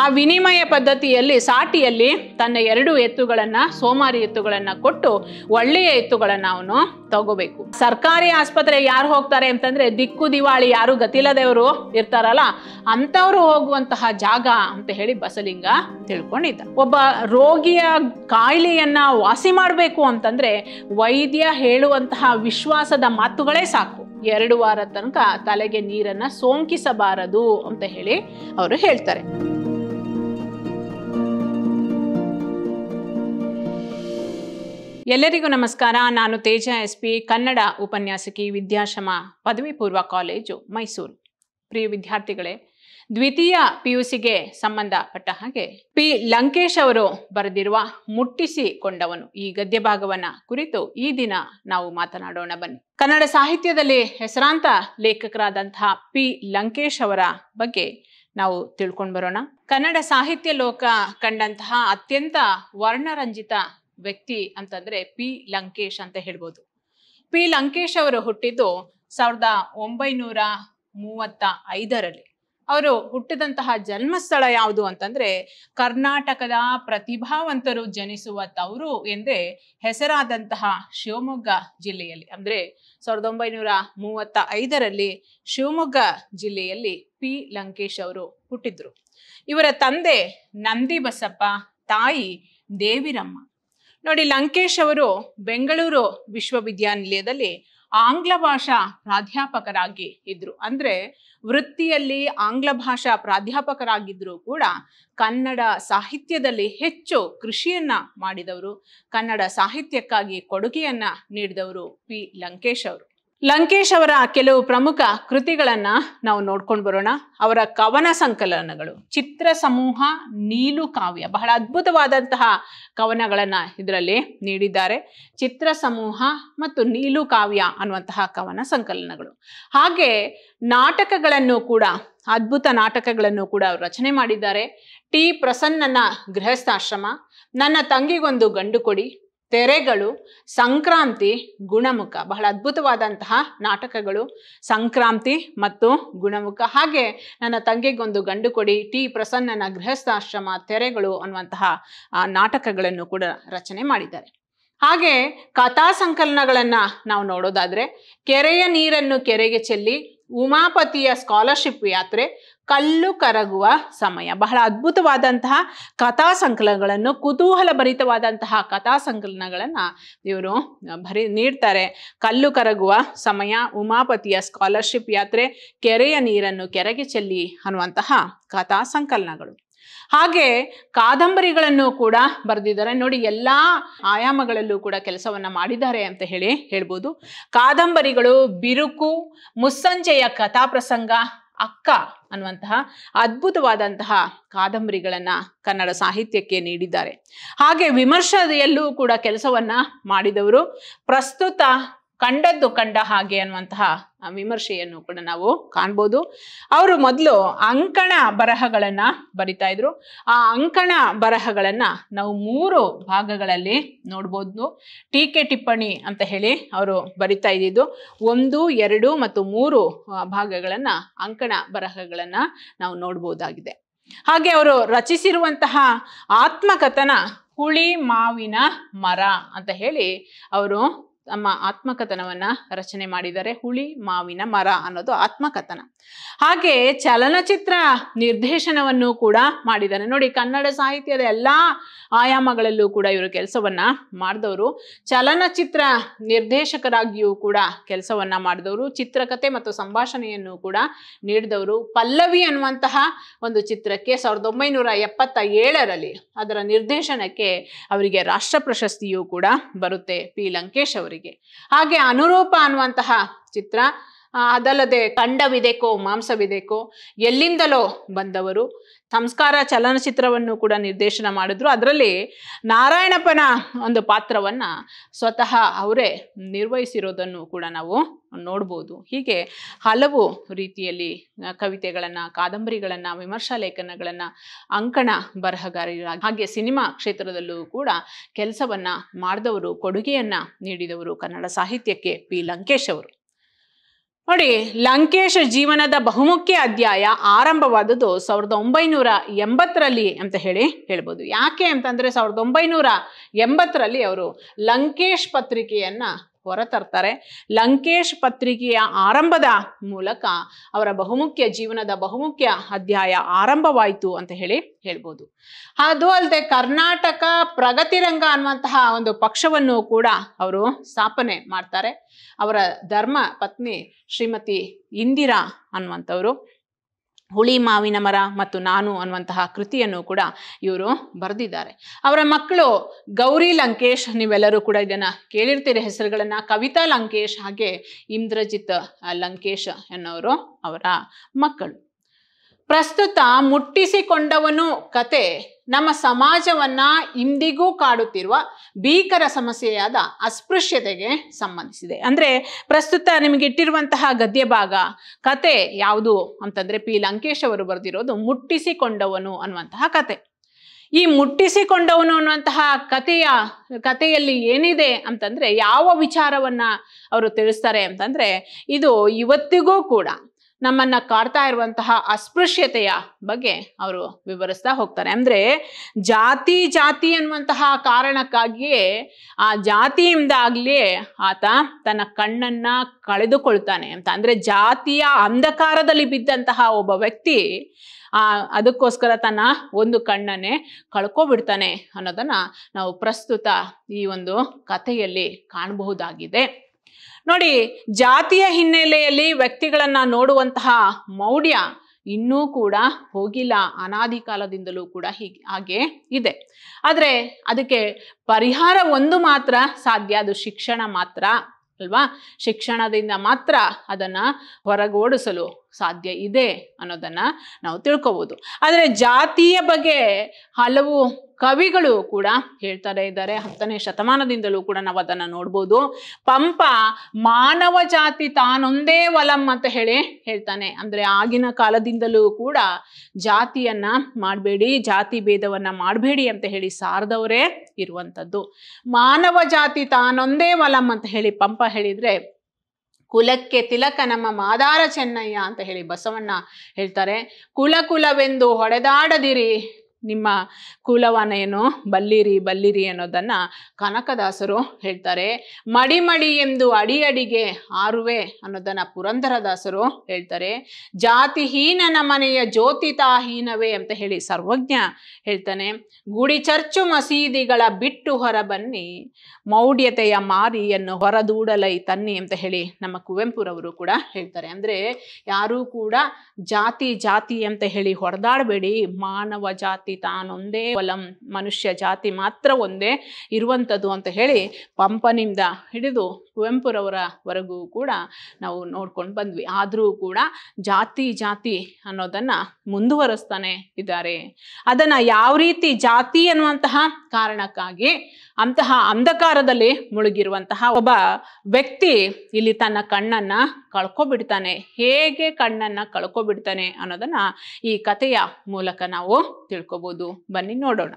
ಆ ವಿನಿಮಯ ಪದ್ಧತಿಯಲ್ಲಿ ಸಾಟಿಯಲ್ಲಿ ತನ್ನ ಎರಡು ಎತ್ತುಗಳನ್ನು ಸೋಮಾರಿ ಎತ್ತುಗಳನ್ನು ಕೊಟ್ಟು ಒಳ್ಳೆಯ ಎತ್ತುಗಳನ್ನು ಅವನು ತಗೋಬೇಕು ಸರ್ಕಾರಿ ಆಸ್ಪತ್ರೆ ಯಾರು ಹೋಗ್ತಾರೆ ಅಂತಂದ್ರೆ ದಿಕ್ಕು ದಿವಾಳಿ ಯಾರು ಅವರು ಇರ್ತಾರಲ್ಲ ಅಂಥವ್ರು ಹೋಗುವಂತಹ ಜಾಗ ಅಂತ ಹೇಳಿ ಬಸಲಿಂಗ ತಿಳ್ಕೊಂಡಿದ್ದ ಒಬ್ಬ ರೋಗಿಯ ಕಾಯಿಲೆಯನ್ನ ವಾಸಿ ಮಾಡಬೇಕು ಅಂತಂದ್ರೆ ವೈದ್ಯ ಹೇಳುವಂತಹ ವಿಶ್ವಾಸದ ಮಾತುಗಳೇ ಸಾಕು ಎರಡು ವಾರ ತನಕ ತಲೆಗೆ ನೀರನ್ನ ಸೋಂಕಿಸಬಾರದು ಅಂತ ಹೇಳಿ ಅವರು ಹೇಳ್ತಾರೆ ಎಲ್ಲರಿಗೂ ನಮಸ್ಕಾರ ನಾನು ತೇಜ ಎಸ್ ಪಿ ಕನ್ನಡ ಉಪನ್ಯಾಸಕಿ ವಿದ್ಯಾಶ್ರಮ ಪದವಿ ಪೂರ್ವ ಕಾಲೇಜು ಮೈಸೂರು ಪ್ರಿಯ ವಿದ್ಯಾರ್ಥಿಗಳೇ ದ್ವಿತೀಯ ಪಿ ಯು ಸಿಗೆ ಸಂಬಂಧಪಟ್ಟ ಹಾಗೆ ಪಿ ಲಂಕೇಶ್ ಅವರು ಬರೆದಿರುವ ಮುಟ್ಟಿಸಿಕೊಂಡವನು ಈ ಗದ್ಯ ಭಾಗವನ್ನ ಕುರಿತು ಈ ದಿನ ನಾವು ಮಾತನಾಡೋಣ ಬನ್ನಿ ಕನ್ನಡ ಸಾಹಿತ್ಯದಲ್ಲಿ ಹೆಸರಾಂತ ಲೇಖಕರಾದಂತಹ ಪಿ ಲಂಕೇಶ್ ಅವರ ಬಗ್ಗೆ ನಾವು ತಿಳ್ಕೊಂಡು ಬರೋಣ ಕನ್ನಡ ಸಾಹಿತ್ಯ ಲೋಕ ಕಂಡಂತಹ ಅತ್ಯಂತ ವರ್ಣರಂಜಿತ ವ್ಯಕ್ತಿ ಅಂತಂದ್ರೆ ಪಿ ಲಂಕೇಶ್ ಅಂತ ಹೇಳ್ಬೋದು ಪಿ ಲಂಕೇಶ್ ಅವರು ಹುಟ್ಟಿದ್ದು ಸಾವಿರದ ಒಂಬೈನೂರ ಮೂವತ್ತ ಐದರಲ್ಲಿ ಅವರು ಹುಟ್ಟಿದಂತಹ ಜನ್ಮಸ್ಥಳ ಯಾವುದು ಅಂತಂದ್ರೆ ಕರ್ನಾಟಕದ ಪ್ರತಿಭಾವಂತರು ಜನಿಸುವ ತವರು ಎಂದೇ ಹೆಸರಾದಂತಹ ಶಿವಮೊಗ್ಗ ಜಿಲ್ಲೆಯಲ್ಲಿ ಅಂದ್ರೆ ಸಾವಿರದ ಒಂಬೈನೂರ ಮೂವತ್ತ ಐದರಲ್ಲಿ ಶಿವಮೊಗ್ಗ ಜಿಲ್ಲೆಯಲ್ಲಿ ಪಿ ಲಂಕೇಶ್ ಅವರು ಹುಟ್ಟಿದ್ರು ಇವರ ತಂದೆ ನಂದಿ ಬಸಪ್ಪ ತಾಯಿ ದೇವಿರಮ್ಮ ನೋಡಿ ಲಂಕೇಶ್ ಅವರು ಬೆಂಗಳೂರು ವಿಶ್ವವಿದ್ಯಾನಿಲಯದಲ್ಲಿ ಆಂಗ್ಲ ಭಾಷಾ ಪ್ರಾಧ್ಯಾಪಕರಾಗಿ ಇದ್ರು ಅಂದ್ರೆ ವೃತ್ತಿಯಲ್ಲಿ ಆಂಗ್ಲ ಭಾಷಾ ಪ್ರಾಧ್ಯಾಪಕರಾಗಿದ್ದರೂ ಕೂಡ ಕನ್ನಡ ಸಾಹಿತ್ಯದಲ್ಲಿ ಹೆಚ್ಚು ಕೃಷಿಯನ್ನ ಮಾಡಿದವರು ಕನ್ನಡ ಸಾಹಿತ್ಯಕ್ಕಾಗಿ ಕೊಡುಗೆಯನ್ನ ನೀಡಿದವರು ಪಿ ಲಂಕೇಶ್ ಅವರು ಲಂಕೇಶ್ ಅವರ ಕೆಲವು ಪ್ರಮುಖ ಕೃತಿಗಳನ್ನ ನಾವು ನೋಡ್ಕೊಂಡು ಬರೋಣ ಅವರ ಕವನ ಸಂಕಲನಗಳು ಚಿತ್ರ ಸಮೂಹ ನೀಲು ಕಾವ್ಯ ಬಹಳ ಅದ್ಭುತವಾದಂತಹ ಕವನಗಳನ್ನ ಇದರಲ್ಲಿ ನೀಡಿದ್ದಾರೆ ಚಿತ್ರ ಸಮೂಹ ಮತ್ತು ನೀಲು ಕಾವ್ಯ ಅನ್ನುವಂತಹ ಕವನ ಸಂಕಲನಗಳು ಹಾಗೆ ನಾಟಕಗಳನ್ನು ಕೂಡ ಅದ್ಭುತ ನಾಟಕಗಳನ್ನು ಕೂಡ ಅವರು ರಚನೆ ಮಾಡಿದ್ದಾರೆ ಟಿ ಪ್ರಸನ್ನನ ಗೃಹಸ್ಥಾಶ್ರಮ ನನ್ನ ತಂಗಿಗೊಂದು ಗಂಡು ಕೊಡಿ ತೆರೆಗಳು ಸಂಕ್ರಾಂತಿ ಗುಣಮುಖ ಬಹಳ ಅದ್ಭುತವಾದಂತಹ ನಾಟಕಗಳು ಸಂಕ್ರಾಂತಿ ಮತ್ತು ಗುಣಮುಖ ಹಾಗೆ ನನ್ನ ತಂಗಿಗೊಂದು ಗಂಡು ಕೊಡಿ ಟಿ ಪ್ರಸನ್ನನ ಗೃಹಸ್ಥಾಶ್ರಮ ತೆರೆಗಳು ಅನ್ನುವಂತಹ ನಾಟಕಗಳನ್ನು ಕೂಡ ರಚನೆ ಮಾಡಿದ್ದಾರೆ ಹಾಗೆ ಕಥಾ ಸಂಕಲನಗಳನ್ನು ನಾವು ನೋಡೋದಾದರೆ ಕೆರೆಯ ನೀರನ್ನು ಕೆರೆಗೆ ಚೆಲ್ಲಿ ಉಮಾಪತಿಯ ಸ್ಕಾಲರ್ಶಿಪ್ ಯಾತ್ರೆ ಕಲ್ಲು ಕರಗುವ ಸಮಯ ಬಹಳ ಅದ್ಭುತವಾದಂತಹ ಕಥಾ ಸಂಕಲನಗಳನ್ನು ಕುತೂಹಲ ಭರಿತವಾದಂತಹ ಕಥಾ ಸಂಕಲನಗಳನ್ನು ಇವರು ಭರಿ ನೀಡ್ತಾರೆ ಕಲ್ಲು ಕರಗುವ ಸಮಯ ಉಮಾಪತಿಯ ಸ್ಕಾಲರ್ಶಿಪ್ ಯಾತ್ರೆ ಕೆರೆಯ ನೀರನ್ನು ಕೆರೆಗೆ ಚೆಲ್ಲಿ ಅನ್ನುವಂತಹ ಕಥಾ ಸಂಕಲನಗಳು ಹಾಗೆ ಕಾದಂಬರಿಗಳನ್ನು ಕೂಡ ಬರೆದಿದ್ದಾರೆ ನೋಡಿ ಎಲ್ಲ ಆಯಾಮಗಳಲ್ಲೂ ಕೂಡ ಕೆಲಸವನ್ನು ಮಾಡಿದ್ದಾರೆ ಅಂತ ಹೇಳಿ ಹೇಳ್ಬೋದು ಕಾದಂಬರಿಗಳು ಬಿರುಕು ಮುಸ್ಸಂಜೆಯ ಕಥಾಪ್ರಸಂಗ ಅಕ್ಕ ಅನ್ನುವಂತಹ ಅದ್ಭುತವಾದಂತಹ ಕಾದಂಬರಿಗಳನ್ನ ಕನ್ನಡ ಸಾಹಿತ್ಯಕ್ಕೆ ನೀಡಿದ್ದಾರೆ ಹಾಗೆ ವಿಮರ್ಶೆಯಲ್ಲೂ ಕೂಡ ಕೆಲಸವನ್ನ ಮಾಡಿದವರು ಪ್ರಸ್ತುತ ಕಂಡದ್ದು ಕಂಡ ಹಾಗೆ ಅನ್ನುವಂತಹ ವಿಮರ್ಶೆಯನ್ನು ಕೂಡ ನಾವು ಕಾಣ್ಬೋದು ಅವರು ಮೊದಲು ಅಂಕಣ ಬರಹಗಳನ್ನು ಬರಿತಾ ಇದ್ರು ಆ ಅಂಕಣ ಬರಹಗಳನ್ನು ನಾವು ಮೂರು ಭಾಗಗಳಲ್ಲಿ ನೋಡ್ಬೋದು ಟೀಕೆ ಟಿಪ್ಪಣಿ ಅಂತ ಹೇಳಿ ಅವರು ಬರಿತಾ ಇದ್ದಿದ್ದು ಒಂದು ಎರಡು ಮತ್ತು ಮೂರು ಭಾಗಗಳನ್ನು ಅಂಕಣ ಬರಹಗಳನ್ನು ನಾವು ನೋಡ್ಬೋದಾಗಿದೆ ಹಾಗೆ ಅವರು ರಚಿಸಿರುವಂತಹ ಆತ್ಮಕಥನ ಹುಳಿ ಮಾವಿನ ಮರ ಅಂತ ಹೇಳಿ ಅವರು ತಮ್ಮ ಆತ್ಮಕಥನವನ್ನ ರಚನೆ ಮಾಡಿದ್ದಾರೆ ಹುಳಿ ಮಾವಿನ ಮರ ಅನ್ನೋದು ಆತ್ಮಕಥನ ಹಾಗೆ ಚಲನಚಿತ್ರ ನಿರ್ದೇಶನವನ್ನು ಕೂಡ ಮಾಡಿದ್ದಾರೆ ನೋಡಿ ಕನ್ನಡ ಸಾಹಿತ್ಯದ ಎಲ್ಲ ಆಯಾಮಗಳಲ್ಲೂ ಕೂಡ ಇವರು ಕೆಲಸವನ್ನ ಮಾಡಿದವರು ಚಲನಚಿತ್ರ ನಿರ್ದೇಶಕರಾಗಿಯೂ ಕೂಡ ಕೆಲಸವನ್ನ ಮಾಡಿದವರು ಚಿತ್ರಕಥೆ ಮತ್ತು ಸಂಭಾಷಣೆಯನ್ನು ಕೂಡ ನೀಡಿದವರು ಪಲ್ಲವಿ ಅನ್ನುವಂತಹ ಒಂದು ಚಿತ್ರಕ್ಕೆ ಸಾವಿರದ ಒಂಬೈನೂರ ಎಪ್ಪತ್ತ ಏಳರಲ್ಲಿ ಅದರ ನಿರ್ದೇಶನಕ್ಕೆ ಅವರಿಗೆ ರಾಷ್ಟ್ರ ಪ್ರಶಸ್ತಿಯೂ ಕೂಡ ಬರುತ್ತೆ ಪಿ ಲಂಕೇಶ್ ಅವರು ಅವರಿಗೆ ಹಾಗೆ ಅನುರೂಪ ಅನ್ನುವಂತಹ ಚಿತ್ರ ಅದಲ್ಲದೆ ಖಂಡವಿದೆಕೋ ಮಾಂಸವಿದೆಕೋ ಎಲ್ಲಿಂದಲೋ ಬಂದವರು ಸಂಸ್ಕಾರ ಚಲನಚಿತ್ರವನ್ನು ಕೂಡ ನಿರ್ದೇಶನ ಮಾಡಿದ್ರು ಅದರಲ್ಲಿ ನಾರಾಯಣಪ್ಪನ ಒಂದು ಪಾತ್ರವನ್ನು ಸ್ವತಃ ಅವರೇ ನಿರ್ವಹಿಸಿರೋದನ್ನು ಕೂಡ ನಾವು ನೋಡ್ಬೋದು ಹೀಗೆ ಹಲವು ರೀತಿಯಲ್ಲಿ ಕವಿತೆಗಳನ್ನು ಕಾದಂಬರಿಗಳನ್ನು ವಿಮರ್ಶಾ ಲೇಖನಗಳನ್ನು ಅಂಕಣ ಬರಹಗಾರರಾಗಿ ಹಾಗೆ ಸಿನಿಮಾ ಕ್ಷೇತ್ರದಲ್ಲೂ ಕೂಡ ಕೆಲಸವನ್ನು ಮಾಡಿದವರು ಕೊಡುಗೆಯನ್ನು ನೀಡಿದವರು ಕನ್ನಡ ಸಾಹಿತ್ಯಕ್ಕೆ ಪಿ ಲಂಕೇಶ್ ಅವರು ನೋಡಿ ಲಂಕೇಶ ಜೀವನದ ಬಹುಮುಖ್ಯ ಅಧ್ಯಾಯ ಆರಂಭವಾದದ್ದು ಸಾವಿರದ ಒಂಬೈನೂರ ಎಂಬತ್ತರಲ್ಲಿ ಅಂತ ಹೇಳಿ ಹೇಳ್ಬೋದು ಯಾಕೆ ಅಂತಂದರೆ ಸಾವಿರದ ಒಂಬೈನೂರ ಎಂಬತ್ತರಲ್ಲಿ ಅವರು ಲಂಕೇಶ್ ಪತ್ರಿಕೆಯನ್ನು ಹೊರತರ್ತಾರೆ ಲಂಕೇಶ್ ಪತ್ರಿಕೆಯ ಆರಂಭದ ಮೂಲಕ ಅವರ ಬಹುಮುಖ್ಯ ಜೀವನದ ಬಹುಮುಖ್ಯ ಅಧ್ಯಾಯ ಆರಂಭವಾಯಿತು ಅಂತ ಹೇಳಿ ಹೇಳ್ಬೋದು ಅದು ಅಲ್ಲದೆ ಕರ್ನಾಟಕ ಪ್ರಗತಿ ರಂಗ ಅನ್ನುವಂತಹ ಒಂದು ಪಕ್ಷವನ್ನು ಕೂಡ ಅವರು ಸ್ಥಾಪನೆ ಮಾಡ್ತಾರೆ ಅವರ ಧರ್ಮ ಪತ್ನಿ ಶ್ರೀಮತಿ ಇಂದಿರಾ ಅನ್ನುವಂಥವ್ರು ಹುಳಿ ಮಾವಿನ ಮರ ಮತ್ತು ನಾನು ಅನ್ನುವಂತಹ ಕೃತಿಯನ್ನು ಕೂಡ ಇವರು ಬರೆದಿದ್ದಾರೆ ಅವರ ಮಕ್ಕಳು ಗೌರಿ ಲಂಕೇಶ್ ನೀವೆಲ್ಲರೂ ಕೂಡ ಇದನ್ನು ಕೇಳಿರ್ತೀರಿ ಹೆಸರುಗಳನ್ನು ಕವಿತಾ ಲಂಕೇಶ್ ಹಾಗೆ ಇಂದ್ರಜಿತ್ ಲಂಕೇಶ್ ಎನ್ನುವರು ಅವರ ಮಕ್ಕಳು ಪ್ರಸ್ತುತ ಮುಟ್ಟಿಸಿಕೊಂಡವನು ಕತೆ ನಮ್ಮ ಸಮಾಜವನ್ನ ಇಂದಿಗೂ ಕಾಡುತ್ತಿರುವ ಭೀಕರ ಸಮಸ್ಯೆಯಾದ ಅಸ್ಪೃಶ್ಯತೆಗೆ ಸಂಬಂಧಿಸಿದೆ ಅಂದ್ರೆ ಪ್ರಸ್ತುತ ನಿಮಗೆ ಇಟ್ಟಿರುವಂತಹ ಗದ್ಯ ಭಾಗ ಕತೆ ಯಾವುದು ಅಂತಂದ್ರೆ ಪಿ ಲಂಕೇಶ್ ಅವರು ಬರೆದಿರೋದು ಮುಟ್ಟಿಸಿಕೊಂಡವನು ಅನ್ನುವಂತಹ ಕತೆ ಈ ಮುಟ್ಟಿಸಿಕೊಂಡವನು ಅನ್ನುವಂತಹ ಕಥೆಯ ಕಥೆಯಲ್ಲಿ ಏನಿದೆ ಅಂತಂದ್ರೆ ಯಾವ ವಿಚಾರವನ್ನ ಅವರು ತಿಳಿಸ್ತಾರೆ ಅಂತಂದ್ರೆ ಇದು ಇವತ್ತಿಗೂ ಕೂಡ ನಮ್ಮನ್ನ ಕಾಡ್ತಾ ಇರುವಂತಹ ಅಸ್ಪೃಶ್ಯತೆಯ ಬಗ್ಗೆ ಅವರು ವಿವರಿಸ್ತಾ ಹೋಗ್ತಾರೆ ಅಂದ್ರೆ ಜಾತಿ ಜಾತಿ ಅನ್ನುವಂತಹ ಕಾರಣಕ್ಕಾಗಿಯೇ ಆ ಜಾತಿಯಿಂದ ಆತ ತನ್ನ ಕಣ್ಣನ್ನ ಕಳೆದುಕೊಳ್ತಾನೆ ಅಂತ ಅಂದ್ರೆ ಜಾತಿಯ ಅಂಧಕಾರದಲ್ಲಿ ಬಿದ್ದಂತಹ ಒಬ್ಬ ವ್ಯಕ್ತಿ ಆ ಅದಕ್ಕೋಸ್ಕರ ತನ್ನ ಒಂದು ಕಣ್ಣನ್ನೇ ಕಳ್ಕೊಬಿಡ್ತಾನೆ ಅನ್ನೋದನ್ನ ನಾವು ಪ್ರಸ್ತುತ ಈ ಒಂದು ಕಥೆಯಲ್ಲಿ ಕಾಣಬಹುದಾಗಿದೆ ನೋಡಿ ಜಾತಿಯ ಹಿನ್ನೆಲೆಯಲ್ಲಿ ವ್ಯಕ್ತಿಗಳನ್ನ ನೋಡುವಂತಹ ಮೌಢ್ಯ ಇನ್ನೂ ಕೂಡ ಹೋಗಿಲ್ಲ ಅನಾದಿ ಕಾಲದಿಂದಲೂ ಕೂಡ ಹೀಗೆ ಹಾಗೆ ಇದೆ ಆದರೆ ಅದಕ್ಕೆ ಪರಿಹಾರ ಒಂದು ಮಾತ್ರ ಸಾಧ್ಯ ಅದು ಶಿಕ್ಷಣ ಮಾತ್ರ ಅಲ್ವಾ ಶಿಕ್ಷಣದಿಂದ ಮಾತ್ರ ಅದನ್ನು ಹೊರಗೋಡಿಸಲು ಸಾಧ್ಯ ಇದೆ ಅನ್ನೋದನ್ನ ನಾವು ತಿಳ್ಕೋಬಹುದು ಆದರೆ ಜಾತಿಯ ಬಗ್ಗೆ ಹಲವು ಕವಿಗಳು ಕೂಡ ಹೇಳ್ತಾರೆ ಇದ್ದಾರೆ ಹತ್ತನೇ ಶತಮಾನದಿಂದಲೂ ಕೂಡ ನಾವು ಅದನ್ನು ನೋಡ್ಬೋದು ಪಂಪ ಮಾನವ ಜಾತಿ ತಾನೊಂದೇ ವಲಂ ಅಂತ ಹೇಳಿ ಹೇಳ್ತಾನೆ ಅಂದರೆ ಆಗಿನ ಕಾಲದಿಂದಲೂ ಕೂಡ ಜಾತಿಯನ್ನ ಮಾಡಬೇಡಿ ಜಾತಿ ಭೇದವನ್ನ ಮಾಡಬೇಡಿ ಅಂತ ಹೇಳಿ ಸಾರದವರೇ ಇರುವಂಥದ್ದು ಮಾನವ ಜಾತಿ ತಾನೊಂದೇ ವಲಂ ಅಂತ ಹೇಳಿ ಪಂಪ ಹೇಳಿದರೆ ಕುಲಕ್ಕೆ ತಿಲಕ ನಮ್ಮ ಮಾದಾರ ಚೆನ್ನಯ್ಯ ಅಂತ ಹೇಳಿ ಬಸವಣ್ಣ ಹೇಳ್ತಾರೆ ಕುಲ ಕುಲವೆಂದು ಹೊಡೆದಾಡದಿರಿ ನಿಮ್ಮ ಏನು ಬಲ್ಲಿರಿ ಬಲ್ಲಿರಿ ಅನ್ನೋದನ್ನು ಕನಕದಾಸರು ಹೇಳ್ತಾರೆ ಮಡಿಮಡಿ ಎಂದು ಅಡಿ ಅಡಿಗೆ ಆರುವೆ ಅನ್ನೋದನ್ನು ಪುರಂದರದಾಸರು ಹೇಳ್ತಾರೆ ಜಾತಿಹೀನನ ಮನೆಯ ಜ್ಯೋತಿತಾಹೀನವೇ ಅಂತ ಹೇಳಿ ಸರ್ವಜ್ಞ ಹೇಳ್ತಾನೆ ಗುಡಿ ಚರ್ಚು ಮಸೀದಿಗಳ ಬಿಟ್ಟು ಹೊರ ಬನ್ನಿ ಮೌಢ್ಯತೆಯ ಮಾರಿಯನ್ನು ಹೊರದೂಡಲೈ ತನ್ನಿ ಅಂತ ಹೇಳಿ ನಮ್ಮ ಕುವೆಂಪುರವರು ಕೂಡ ಹೇಳ್ತಾರೆ ಅಂದರೆ ಯಾರೂ ಕೂಡ ಜಾತಿ ಜಾತಿ ಅಂತ ಹೇಳಿ ಹೊಡೆದಾಡಬೇಡಿ ಮಾನವ ಜಾತಿ ಜಾತಿ ತಾನೊಂದೇ ಬಲಂ ಮನುಷ್ಯ ಜಾತಿ ಮಾತ್ರ ಒಂದೇ ಇರುವಂಥದ್ದು ಅಂತ ಹೇಳಿ ಪಂಪನಿಂದ ಹಿಡಿದು ಕುವೆಂಪುರವರವರೆಗೂ ಕೂಡ ನಾವು ನೋಡ್ಕೊಂಡು ಬಂದ್ವಿ ಆದರೂ ಕೂಡ ಜಾತಿ ಜಾತಿ ಅನ್ನೋದನ್ನು ಮುಂದುವರೆಸ್ತಾನೆ ಇದ್ದಾರೆ ಅದನ್ನು ಯಾವ ರೀತಿ ಜಾತಿ ಅನ್ನುವಂತಹ ಕಾರಣಕ್ಕಾಗಿ ಅಂತಹ ಅಂಧಕಾರದಲ್ಲಿ ಮುಳುಗಿರುವಂತಹ ಒಬ್ಬ ವ್ಯಕ್ತಿ ಇಲ್ಲಿ ತನ್ನ ಕಣ್ಣನ್ನು ಕಳ್ಕೊಬಿಡ್ತಾನೆ ಹೇಗೆ ಕಣ್ಣನ್ನು ಕಳ್ಕೊಬಿಡ್ತಾನೆ ಅನ್ನೋದನ್ನ ಈ ಕಥೆಯ ಮೂಲಕ ನಾವು ತಿಳ್ಕೊಬಹುದು ಬನ್ನಿ ನೋಡೋಣ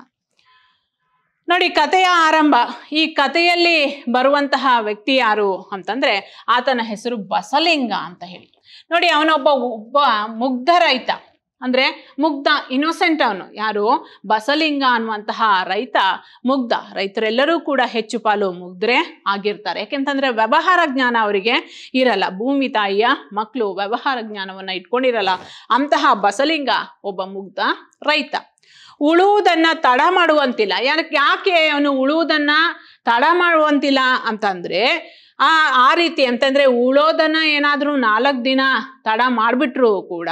ನೋಡಿ ಕಥೆಯ ಆರಂಭ ಈ ಕಥೆಯಲ್ಲಿ ಬರುವಂತಹ ವ್ಯಕ್ತಿ ಯಾರು ಅಂತಂದ್ರೆ ಆತನ ಹೆಸರು ಬಸಲಿಂಗ ಅಂತ ಹೇಳಿ ನೋಡಿ ಅವನೊಬ್ಬ ಒಬ್ಬ ಮುಗ್ಧ ರೈತ ಅಂದರೆ ಮುಗ್ಧ ಇನ್ನೋಸೆಂಟ್ ಅವನು ಯಾರು ಬಸಲಿಂಗ ಅನ್ನುವಂತಹ ರೈತ ಮುಗ್ಧ ರೈತರೆಲ್ಲರೂ ಕೂಡ ಹೆಚ್ಚು ಪಾಲು ಮುಗ್ದ್ರೆ ಆಗಿರ್ತಾರೆ ಯಾಕೆಂತಂದರೆ ವ್ಯವಹಾರ ಜ್ಞಾನ ಅವರಿಗೆ ಇರಲ್ಲ ಭೂಮಿ ತಾಯಿಯ ಮಕ್ಕಳು ವ್ಯವಹಾರ ಜ್ಞಾನವನ್ನು ಇಟ್ಕೊಂಡಿರಲ್ಲ ಅಂತಹ ಬಸಲಿಂಗ ಒಬ್ಬ ಮುಗ್ಧ ರೈತ ಉಳುವುದನ್ನು ತಡ ಮಾಡುವಂತಿಲ್ಲ ಯಾಕೆ ಯಾಕೆ ಅವನು ಉಳುವುದನ್ನು ತಡ ಮಾಡುವಂತಿಲ್ಲ ಅಂತಂದರೆ ಆ ಆ ರೀತಿ ಅಂತಂದರೆ ಉಳೋದನ್ನು ಏನಾದರೂ ನಾಲ್ಕು ದಿನ ತಡ ಮಾಡಿಬಿಟ್ರು ಕೂಡ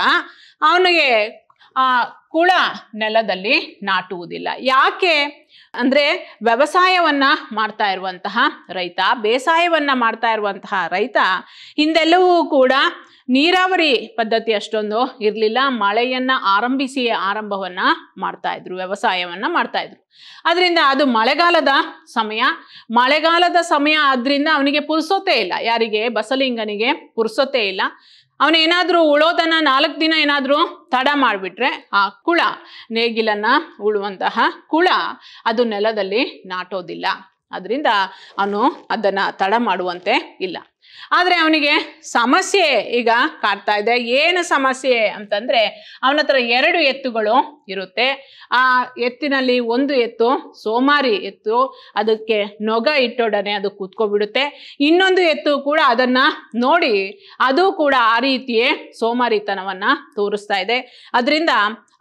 ಅವನಿಗೆ ಆ ಕುಳ ನೆಲದಲ್ಲಿ ನಾಟುವುದಿಲ್ಲ ಯಾಕೆ ಅಂದರೆ ವ್ಯವಸಾಯವನ್ನ ಮಾಡ್ತಾ ಇರುವಂತಹ ರೈತ ಬೇಸಾಯವನ್ನ ಮಾಡ್ತಾ ಇರುವಂತಹ ರೈತ ಹಿಂದೆಲ್ಲವೂ ಕೂಡ ನೀರಾವರಿ ಪದ್ಧತಿ ಅಷ್ಟೊಂದು ಇರಲಿಲ್ಲ ಮಳೆಯನ್ನ ಆರಂಭಿಸಿ ಆರಂಭವನ್ನ ಮಾಡ್ತಾ ಇದ್ರು ವ್ಯವಸಾಯವನ್ನ ಮಾಡ್ತಾ ಇದ್ರು ಅದರಿಂದ ಅದು ಮಳೆಗಾಲದ ಸಮಯ ಮಳೆಗಾಲದ ಸಮಯ ಆದ್ರಿಂದ ಅವನಿಗೆ ಪುರುಸೊತ್ತೇ ಇಲ್ಲ ಯಾರಿಗೆ ಬಸಲಿಂಗನಿಗೆ ಪುರ್ಸೊತ್ತೇ ಇಲ್ಲ ಅವನೇನಾದರೂ ಉಳೋದನ್ನು ನಾಲ್ಕು ದಿನ ಏನಾದರೂ ತಡ ಮಾಡಿಬಿಟ್ರೆ ಆ ಕುಳ ನೇಗಿಲನ್ನ ಉಳುವಂತಹ ಕುಳ ಅದು ನೆಲದಲ್ಲಿ ನಾಟೋದಿಲ್ಲ ಅದರಿಂದ ಅವನು ಅದನ್ನು ತಡ ಮಾಡುವಂತೆ ಇಲ್ಲ ಆದರೆ ಅವನಿಗೆ ಸಮಸ್ಯೆ ಈಗ ಕಾಡ್ತಾ ಇದೆ ಏನು ಸಮಸ್ಯೆ ಅಂತಂದರೆ ಅವನ ಹತ್ರ ಎರಡು ಎತ್ತುಗಳು ಇರುತ್ತೆ ಆ ಎತ್ತಿನಲ್ಲಿ ಒಂದು ಎತ್ತು ಸೋಮಾರಿ ಎತ್ತು ಅದಕ್ಕೆ ನೊಗ ಇಟ್ಟೊಡನೆ ಅದು ಕೂತ್ಕೊಬಿಡುತ್ತೆ ಇನ್ನೊಂದು ಎತ್ತು ಕೂಡ ಅದನ್ನು ನೋಡಿ ಅದು ಕೂಡ ಆ ರೀತಿಯೇ ಸೋಮಾರಿತನವನ್ನು ತೋರಿಸ್ತಾ ಇದೆ ಅದರಿಂದ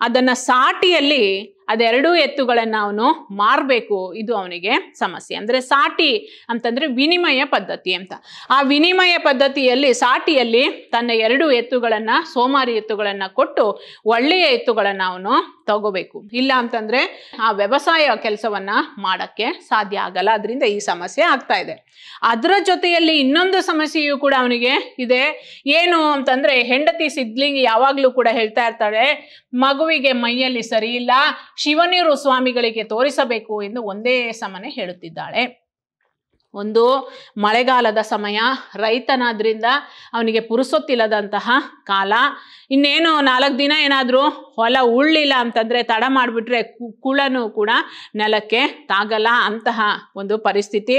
ಅದನ್ನು ಸಾಟಿಯಲ್ಲಿ ಅದೆರಡೂ ಎತ್ತುಗಳನ್ನು ಅವನು ಮಾರಬೇಕು ಇದು ಅವನಿಗೆ ಸಮಸ್ಯೆ ಅಂದರೆ ಸಾಟಿ ಅಂತಂದರೆ ವಿನಿಮಯ ಪದ್ಧತಿ ಅಂತ ಆ ವಿನಿಮಯ ಪದ್ಧತಿಯಲ್ಲಿ ಸಾಟಿಯಲ್ಲಿ ತನ್ನ ಎರಡು ಎತ್ತುಗಳನ್ನು ಸೋಮಾರಿ ಎತ್ತುಗಳನ್ನು ಕೊಟ್ಟು ಒಳ್ಳೆಯ ಎತ್ತುಗಳನ್ನು ಅವನು ತಗೋಬೇಕು ಇಲ್ಲ ಅಂತಂದ್ರೆ ಆ ವ್ಯವಸಾಯ ಕೆಲಸವನ್ನ ಮಾಡಕ್ಕೆ ಸಾಧ್ಯ ಆಗಲ್ಲ ಅದರಿಂದ ಈ ಸಮಸ್ಯೆ ಆಗ್ತಾ ಇದೆ ಅದರ ಜೊತೆಯಲ್ಲಿ ಇನ್ನೊಂದು ಸಮಸ್ಯೆಯೂ ಕೂಡ ಅವನಿಗೆ ಇದೆ ಏನು ಅಂತಂದ್ರೆ ಹೆಂಡತಿ ಸಿದ್ಲಿಂಗ್ ಯಾವಾಗಲೂ ಕೂಡ ಹೇಳ್ತಾ ಇರ್ತಾಳೆ ಮಗುವಿಗೆ ಮೈಯಲ್ಲಿ ಸರಿಯಿಲ್ಲ ಶಿವನೀರು ಸ್ವಾಮಿಗಳಿಗೆ ತೋರಿಸಬೇಕು ಎಂದು ಒಂದೇ ಸಮನೆ ಹೇಳುತ್ತಿದ್ದಾಳೆ ಒಂದು ಮಳೆಗಾಲದ ಸಮಯ ರೈತನಾದ್ರಿಂದ ಅವನಿಗೆ ಪುರುಸೊತ್ತಿಲ್ಲದಂತಹ ಕಾಲ ಇನ್ನೇನು ನಾಲ್ಕು ದಿನ ಏನಾದರೂ ಹೊಲ ಉಳ್ಳಿಲ್ಲ ಅಂತಂದರೆ ತಡ ಮಾಡಿಬಿಟ್ರೆ ಕುಳನೂ ಕೂಡ ನೆಲಕ್ಕೆ ತಾಗಲ್ಲ ಅಂತಹ ಒಂದು ಪರಿಸ್ಥಿತಿ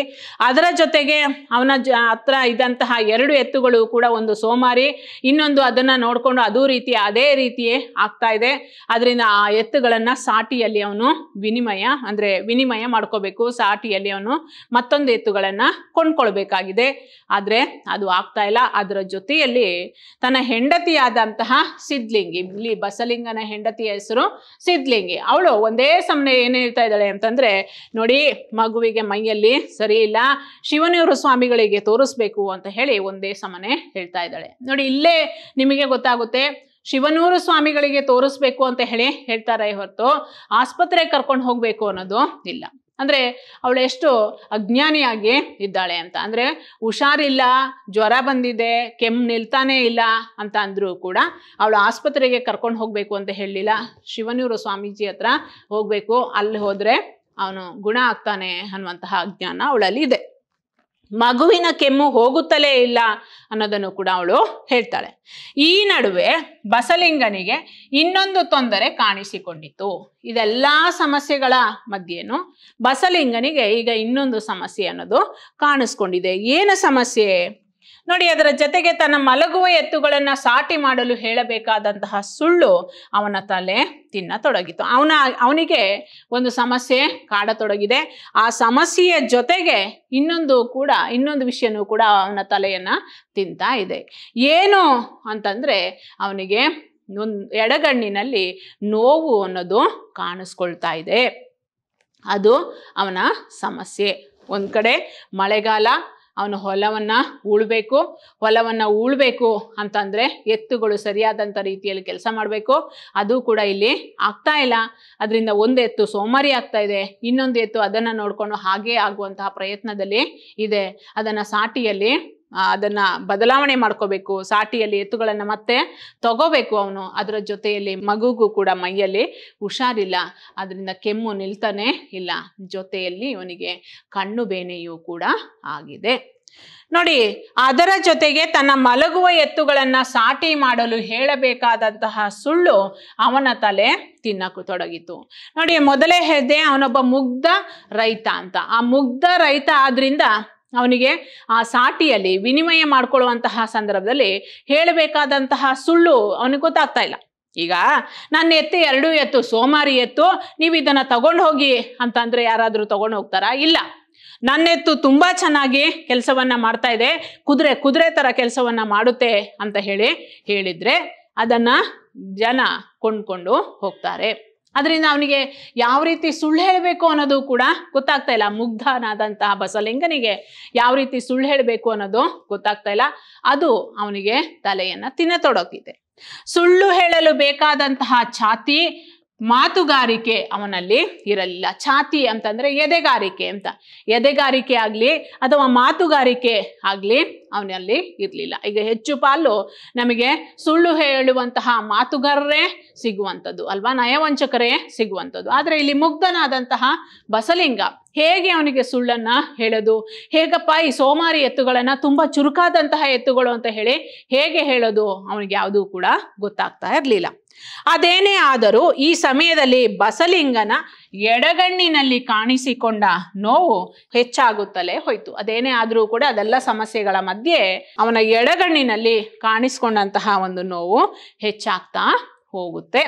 ಅದರ ಜೊತೆಗೆ ಅವನ ಜ ಹತ್ರ ಇದ್ದಂತಹ ಎರಡು ಎತ್ತುಗಳು ಕೂಡ ಒಂದು ಸೋಮಾರಿ ಇನ್ನೊಂದು ಅದನ್ನು ನೋಡಿಕೊಂಡು ಅದೂ ರೀತಿ ಅದೇ ರೀತಿಯೇ ಆಗ್ತಾ ಇದೆ ಅದರಿಂದ ಆ ಎತ್ತುಗಳನ್ನು ಸಾಟಿಯಲ್ಲಿ ಅವನು ವಿನಿಮಯ ಅಂದರೆ ವಿನಿಮಯ ಮಾಡ್ಕೋಬೇಕು ಸಾಟಿಯಲ್ಲಿ ಅವನು ಮತ್ತೊಂದು ಎತ್ತುಗಳನ್ನು ಕೊಂಡ್ಕೊಳ್ಬೇಕಾಗಿದೆ ಆದರೆ ಅದು ಆಗ್ತಾ ಇಲ್ಲ ಅದರ ಜೊತೆಯಲ್ಲಿ ತನ್ನ ಹೆಂಡತಿಯಾದಂತಹ ಸಿದ್ಲಿಂಗಿ ಇಲ್ಲಿ ಬಸಲಿಂಗನ ಹೆಂಡತಿಯ ಹೆಸರು ಸಿದ್ಲಿಂಗಿ ಅವಳು ಒಂದೇ ಸಮನೆ ಏನು ಹೇಳ್ತಾ ಇದ್ದಾಳೆ ಅಂತಂದ್ರೆ ನೋಡಿ ಮಗುವಿಗೆ ಮೈಯಲ್ಲಿ ಸರಿ ಇಲ್ಲ ಶಿವನೂರು ಸ್ವಾಮಿಗಳಿಗೆ ತೋರಿಸ್ಬೇಕು ಅಂತ ಹೇಳಿ ಒಂದೇ ಸಮನೆ ಹೇಳ್ತಾ ಇದ್ದಾಳೆ ನೋಡಿ ಇಲ್ಲೇ ನಿಮಗೆ ಗೊತ್ತಾಗುತ್ತೆ ಶಿವನೂರು ಸ್ವಾಮಿಗಳಿಗೆ ತೋರಿಸ್ಬೇಕು ಅಂತ ಹೇಳಿ ಹೇಳ್ತಾರೆ ಹೊರತು ಆಸ್ಪತ್ರೆ ಕರ್ಕೊಂಡು ಹೋಗ್ಬೇಕು ಅನ್ನೋದು ಇಲ್ಲ ಅಂದರೆ ಅವಳು ಎಷ್ಟು ಅಜ್ಞಾನಿಯಾಗಿ ಇದ್ದಾಳೆ ಅಂತ ಅಂದರೆ ಹುಷಾರಿಲ್ಲ ಜ್ವರ ಬಂದಿದೆ ಕೆಮ್ಮು ನಿಲ್ತಾನೇ ಇಲ್ಲ ಅಂತ ಅಂದರೂ ಕೂಡ ಅವಳು ಆಸ್ಪತ್ರೆಗೆ ಕರ್ಕೊಂಡು ಹೋಗಬೇಕು ಅಂತ ಹೇಳಲಿಲ್ಲ ಶಿವನೂರು ಸ್ವಾಮೀಜಿ ಹತ್ರ ಹೋಗಬೇಕು ಅಲ್ಲಿ ಹೋದರೆ ಅವನು ಗುಣ ಆಗ್ತಾನೆ ಅನ್ನುವಂತಹ ಅಜ್ಞಾನ ಅವಳಲ್ಲಿ ಇದೆ ಮಗುವಿನ ಕೆಮ್ಮು ಹೋಗುತ್ತಲೇ ಇಲ್ಲ ಅನ್ನೋದನ್ನು ಕೂಡ ಅವಳು ಹೇಳ್ತಾಳೆ ಈ ನಡುವೆ ಬಸಲಿಂಗನಿಗೆ ಇನ್ನೊಂದು ತೊಂದರೆ ಕಾಣಿಸಿಕೊಂಡಿತು ಇದೆಲ್ಲ ಸಮಸ್ಯೆಗಳ ಮಧ್ಯೇನು ಬಸಲಿಂಗನಿಗೆ ಈಗ ಇನ್ನೊಂದು ಸಮಸ್ಯೆ ಅನ್ನೋದು ಕಾಣಿಸ್ಕೊಂಡಿದೆ ಏನು ಸಮಸ್ಯೆ ನೋಡಿ ಅದರ ಜೊತೆಗೆ ತನ್ನ ಮಲಗುವ ಎತ್ತುಗಳನ್ನ ಸಾಟಿ ಮಾಡಲು ಹೇಳಬೇಕಾದಂತಹ ಸುಳ್ಳು ಅವನ ತಲೆ ತಿನ್ನತೊಡಗಿತು ಅವನ ಅವನಿಗೆ ಒಂದು ಸಮಸ್ಯೆ ಕಾಡತೊಡಗಿದೆ ಆ ಸಮಸ್ಯೆಯ ಜೊತೆಗೆ ಇನ್ನೊಂದು ಕೂಡ ಇನ್ನೊಂದು ವಿಷಯನೂ ಕೂಡ ಅವನ ತಲೆಯನ್ನ ತಿಂತಾ ಇದೆ ಏನು ಅಂತಂದ್ರೆ ಅವನಿಗೆ ಎಡಗಣ್ಣಿನಲ್ಲಿ ನೋವು ಅನ್ನೋದು ಕಾಣಿಸ್ಕೊಳ್ತಾ ಇದೆ ಅದು ಅವನ ಸಮಸ್ಯೆ ಒಂದ್ ಕಡೆ ಮಳೆಗಾಲ ಅವನು ಹೊಲವನ್ನು ಉಳ್ಬೇಕು ಹೊಲವನ್ನು ಉಳ್ಬೇಕು ಅಂತಂದರೆ ಎತ್ತುಗಳು ಸರಿಯಾದಂಥ ರೀತಿಯಲ್ಲಿ ಕೆಲಸ ಮಾಡಬೇಕು ಅದು ಕೂಡ ಇಲ್ಲಿ ಆಗ್ತಾ ಇಲ್ಲ ಅದರಿಂದ ಒಂದು ಎತ್ತು ಸೋಮಾರಿ ಆಗ್ತಾ ಇದೆ ಇನ್ನೊಂದು ಎತ್ತು ಅದನ್ನು ನೋಡಿಕೊಂಡು ಹಾಗೇ ಆಗುವಂತಹ ಪ್ರಯತ್ನದಲ್ಲಿ ಇದೆ ಅದನ್ನು ಸಾಟಿಯಲ್ಲಿ ಅದನ್ನ ಬದಲಾವಣೆ ಮಾಡ್ಕೋಬೇಕು ಸಾಟಿಯಲ್ಲಿ ಎತ್ತುಗಳನ್ನ ಮತ್ತೆ ತಗೋಬೇಕು ಅವನು ಅದರ ಜೊತೆಯಲ್ಲಿ ಮಗುಗೂ ಕೂಡ ಮೈಯಲ್ಲಿ ಹುಷಾರಿಲ್ಲ ಅದರಿಂದ ಕೆಮ್ಮು ನಿಲ್ತಾನೆ ಇಲ್ಲ ಜೊತೆಯಲ್ಲಿ ಇವನಿಗೆ ಕಣ್ಣು ಬೇನೆಯೂ ಕೂಡ ಆಗಿದೆ ನೋಡಿ ಅದರ ಜೊತೆಗೆ ತನ್ನ ಮಲಗುವ ಎತ್ತುಗಳನ್ನ ಸಾಟಿ ಮಾಡಲು ಹೇಳಬೇಕಾದಂತಹ ಸುಳ್ಳು ಅವನ ತಲೆ ತಿನ್ನಕ್ಕೂ ತೊಡಗಿತು ನೋಡಿ ಮೊದಲೇ ಹೇಳಿದೆ ಅವನೊಬ್ಬ ಮುಗ್ಧ ರೈತ ಅಂತ ಆ ಮುಗ್ಧ ರೈತ ಆದ್ರಿಂದ ಅವನಿಗೆ ಆ ಸಾಟಿಯಲ್ಲಿ ವಿನಿಮಯ ಮಾಡ್ಕೊಳ್ಳುವಂತಹ ಸಂದರ್ಭದಲ್ಲಿ ಹೇಳಬೇಕಾದಂತಹ ಸುಳ್ಳು ಅವನಿಗೆ ಗೊತ್ತಾಗ್ತಾ ಇಲ್ಲ ಈಗ ನನ್ನ ಎತ್ತು ಎರಡೂ ಎತ್ತು ಸೋಮಾರಿ ಎತ್ತು ನೀವು ಇದನ್ನ ತಗೊಂಡು ಹೋಗಿ ಅಂತಂದ್ರೆ ಯಾರಾದರೂ ತಗೊಂಡು ಹೋಗ್ತಾರಾ ಇಲ್ಲ ನನ್ನೆತ್ತು ತುಂಬಾ ಚೆನ್ನಾಗಿ ಕೆಲಸವನ್ನ ಮಾಡ್ತಾ ಇದೆ ಕುದುರೆ ಕುದುರೆ ತರ ಕೆಲಸವನ್ನ ಮಾಡುತ್ತೆ ಅಂತ ಹೇಳಿ ಹೇಳಿದ್ರೆ ಅದನ್ನ ಜನ ಕೊಂಡ್ಕೊಂಡು ಹೋಗ್ತಾರೆ ಅದರಿಂದ ಅವನಿಗೆ ಯಾವ ರೀತಿ ಸುಳ್ಳು ಹೇಳಬೇಕು ಅನ್ನೋದು ಕೂಡ ಗೊತ್ತಾಗ್ತಾ ಇಲ್ಲ ಮುಗ್ಧನಾದಂತಹ ಬಸಲಿಂಗನಿಗೆ ಯಾವ ರೀತಿ ಸುಳ್ಳು ಹೇಳಬೇಕು ಅನ್ನೋದು ಗೊತ್ತಾಗ್ತಾ ಇಲ್ಲ ಅದು ಅವನಿಗೆ ತಲೆಯನ್ನ ತಿನ್ನತೊಡಕಿದೆ ಸುಳ್ಳು ಹೇಳಲು ಬೇಕಾದಂತಹ ಛಾತಿ ಮಾತುಗಾರಿಕೆ ಅವನಲ್ಲಿ ಇರಲಿಲ್ಲ ಛಾತಿ ಅಂತಂದರೆ ಎದೆಗಾರಿಕೆ ಅಂತ ಎದೆಗಾರಿಕೆ ಆಗಲಿ ಅಥವಾ ಮಾತುಗಾರಿಕೆ ಆಗಲಿ ಅವನಲ್ಲಿ ಇರಲಿಲ್ಲ ಈಗ ಹೆಚ್ಚು ಪಾಲು ನಮಗೆ ಸುಳ್ಳು ಹೇಳುವಂತಹ ಮಾತುಗಾರರೇ ಸಿಗುವಂಥದ್ದು ಅಲ್ವಾ ನಯವಂಚಕರೇ ಸಿಗುವಂಥದ್ದು ಆದರೆ ಇಲ್ಲಿ ಮುಗ್ಧನಾದಂತಹ ಬಸಲಿಂಗ ಹೇಗೆ ಅವನಿಗೆ ಸುಳ್ಳನ್ನು ಹೇಳೋದು ಹೇಗಪ್ಪ ಈ ಸೋಮಾರಿ ಎತ್ತುಗಳನ್ನು ತುಂಬ ಚುರುಕಾದಂತಹ ಎತ್ತುಗಳು ಅಂತ ಹೇಳಿ ಹೇಗೆ ಹೇಳೋದು ಅವನಿಗೆ ಯಾವುದೂ ಕೂಡ ಗೊತ್ತಾಗ್ತಾ ಇರಲಿಲ್ಲ ಅದೇನೇ ಆದರೂ ಈ ಸಮಯದಲ್ಲಿ ಬಸಲಿಂಗನ ಎಡಗಣ್ಣಿನಲ್ಲಿ ಕಾಣಿಸಿಕೊಂಡ ನೋವು ಹೆಚ್ಚಾಗುತ್ತಲೇ ಹೋಯಿತು ಅದೇನೇ ಆದರೂ ಕೂಡ ಅದೆಲ್ಲ ಸಮಸ್ಯೆಗಳ ಮಧ್ಯೆ ಅವನ ಎಡಗಣ್ಣಿನಲ್ಲಿ ಕಾಣಿಸಿಕೊಂಡಂತಹ ಒಂದು ನೋವು ಹೆಚ್ಚಾಗ್ತಾ ಹೋಗುತ್ತೆ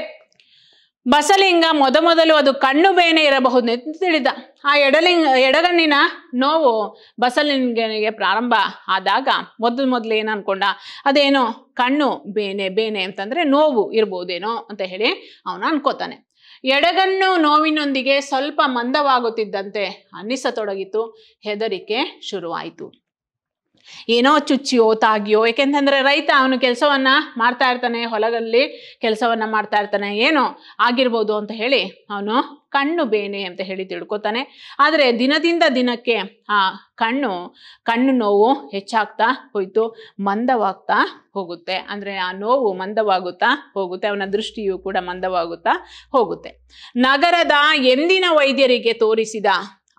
ಬಸಲಿಂಗ ಮೊದಮೊದಲು ಅದು ಕಣ್ಣು ಬೇನೆ ಇರಬಹುದು ಎಂದು ತಿಳಿದ ಆ ಎಡಲಿಂಗ ಎಡಗಣ್ಣಿನ ನೋವು ಬಸಲಿಂಗನಿಗೆ ಪ್ರಾರಂಭ ಆದಾಗ ಮೊದಲು ಮೊದಲು ಏನು ಅನ್ಕೊಂಡ ಅದೇನೋ ಕಣ್ಣು ಬೇನೆ ಬೇನೆ ಅಂತಂದ್ರೆ ನೋವು ಇರ್ಬೋದೇನೋ ಅಂತ ಹೇಳಿ ಅವನು ಅನ್ಕೋತಾನೆ ಎಡಗಣ್ಣು ನೋವಿನೊಂದಿಗೆ ಸ್ವಲ್ಪ ಮಂದವಾಗುತ್ತಿದ್ದಂತೆ ಅನ್ನಿಸತೊಡಗಿತು ಹೆದರಿಕೆ ಶುರುವಾಯಿತು ಏನೋ ಚುಚ್ಚಿಯೋ ತಾಗಿಯೋ ಏಕೆಂತಂದರೆ ರೈತ ಅವನು ಕೆಲಸವನ್ನು ಮಾಡ್ತಾ ಇರ್ತಾನೆ ಹೊಲದಲ್ಲಿ ಕೆಲಸವನ್ನು ಮಾಡ್ತಾ ಇರ್ತಾನೆ ಏನೋ ಆಗಿರ್ಬೋದು ಅಂತ ಹೇಳಿ ಅವನು ಕಣ್ಣು ಬೇನೆ ಅಂತ ಹೇಳಿ ತಿಳ್ಕೊತಾನೆ ಆದರೆ ದಿನದಿಂದ ದಿನಕ್ಕೆ ಆ ಕಣ್ಣು ಕಣ್ಣು ನೋವು ಹೆಚ್ಚಾಗ್ತಾ ಹೋಯಿತು ಮಂದವಾಗ್ತಾ ಹೋಗುತ್ತೆ ಅಂದರೆ ಆ ನೋವು ಮಂದವಾಗುತ್ತಾ ಹೋಗುತ್ತೆ ಅವನ ದೃಷ್ಟಿಯು ಕೂಡ ಮಂದವಾಗುತ್ತಾ ಹೋಗುತ್ತೆ ನಗರದ ಎಂದಿನ ವೈದ್ಯರಿಗೆ ತೋರಿಸಿದ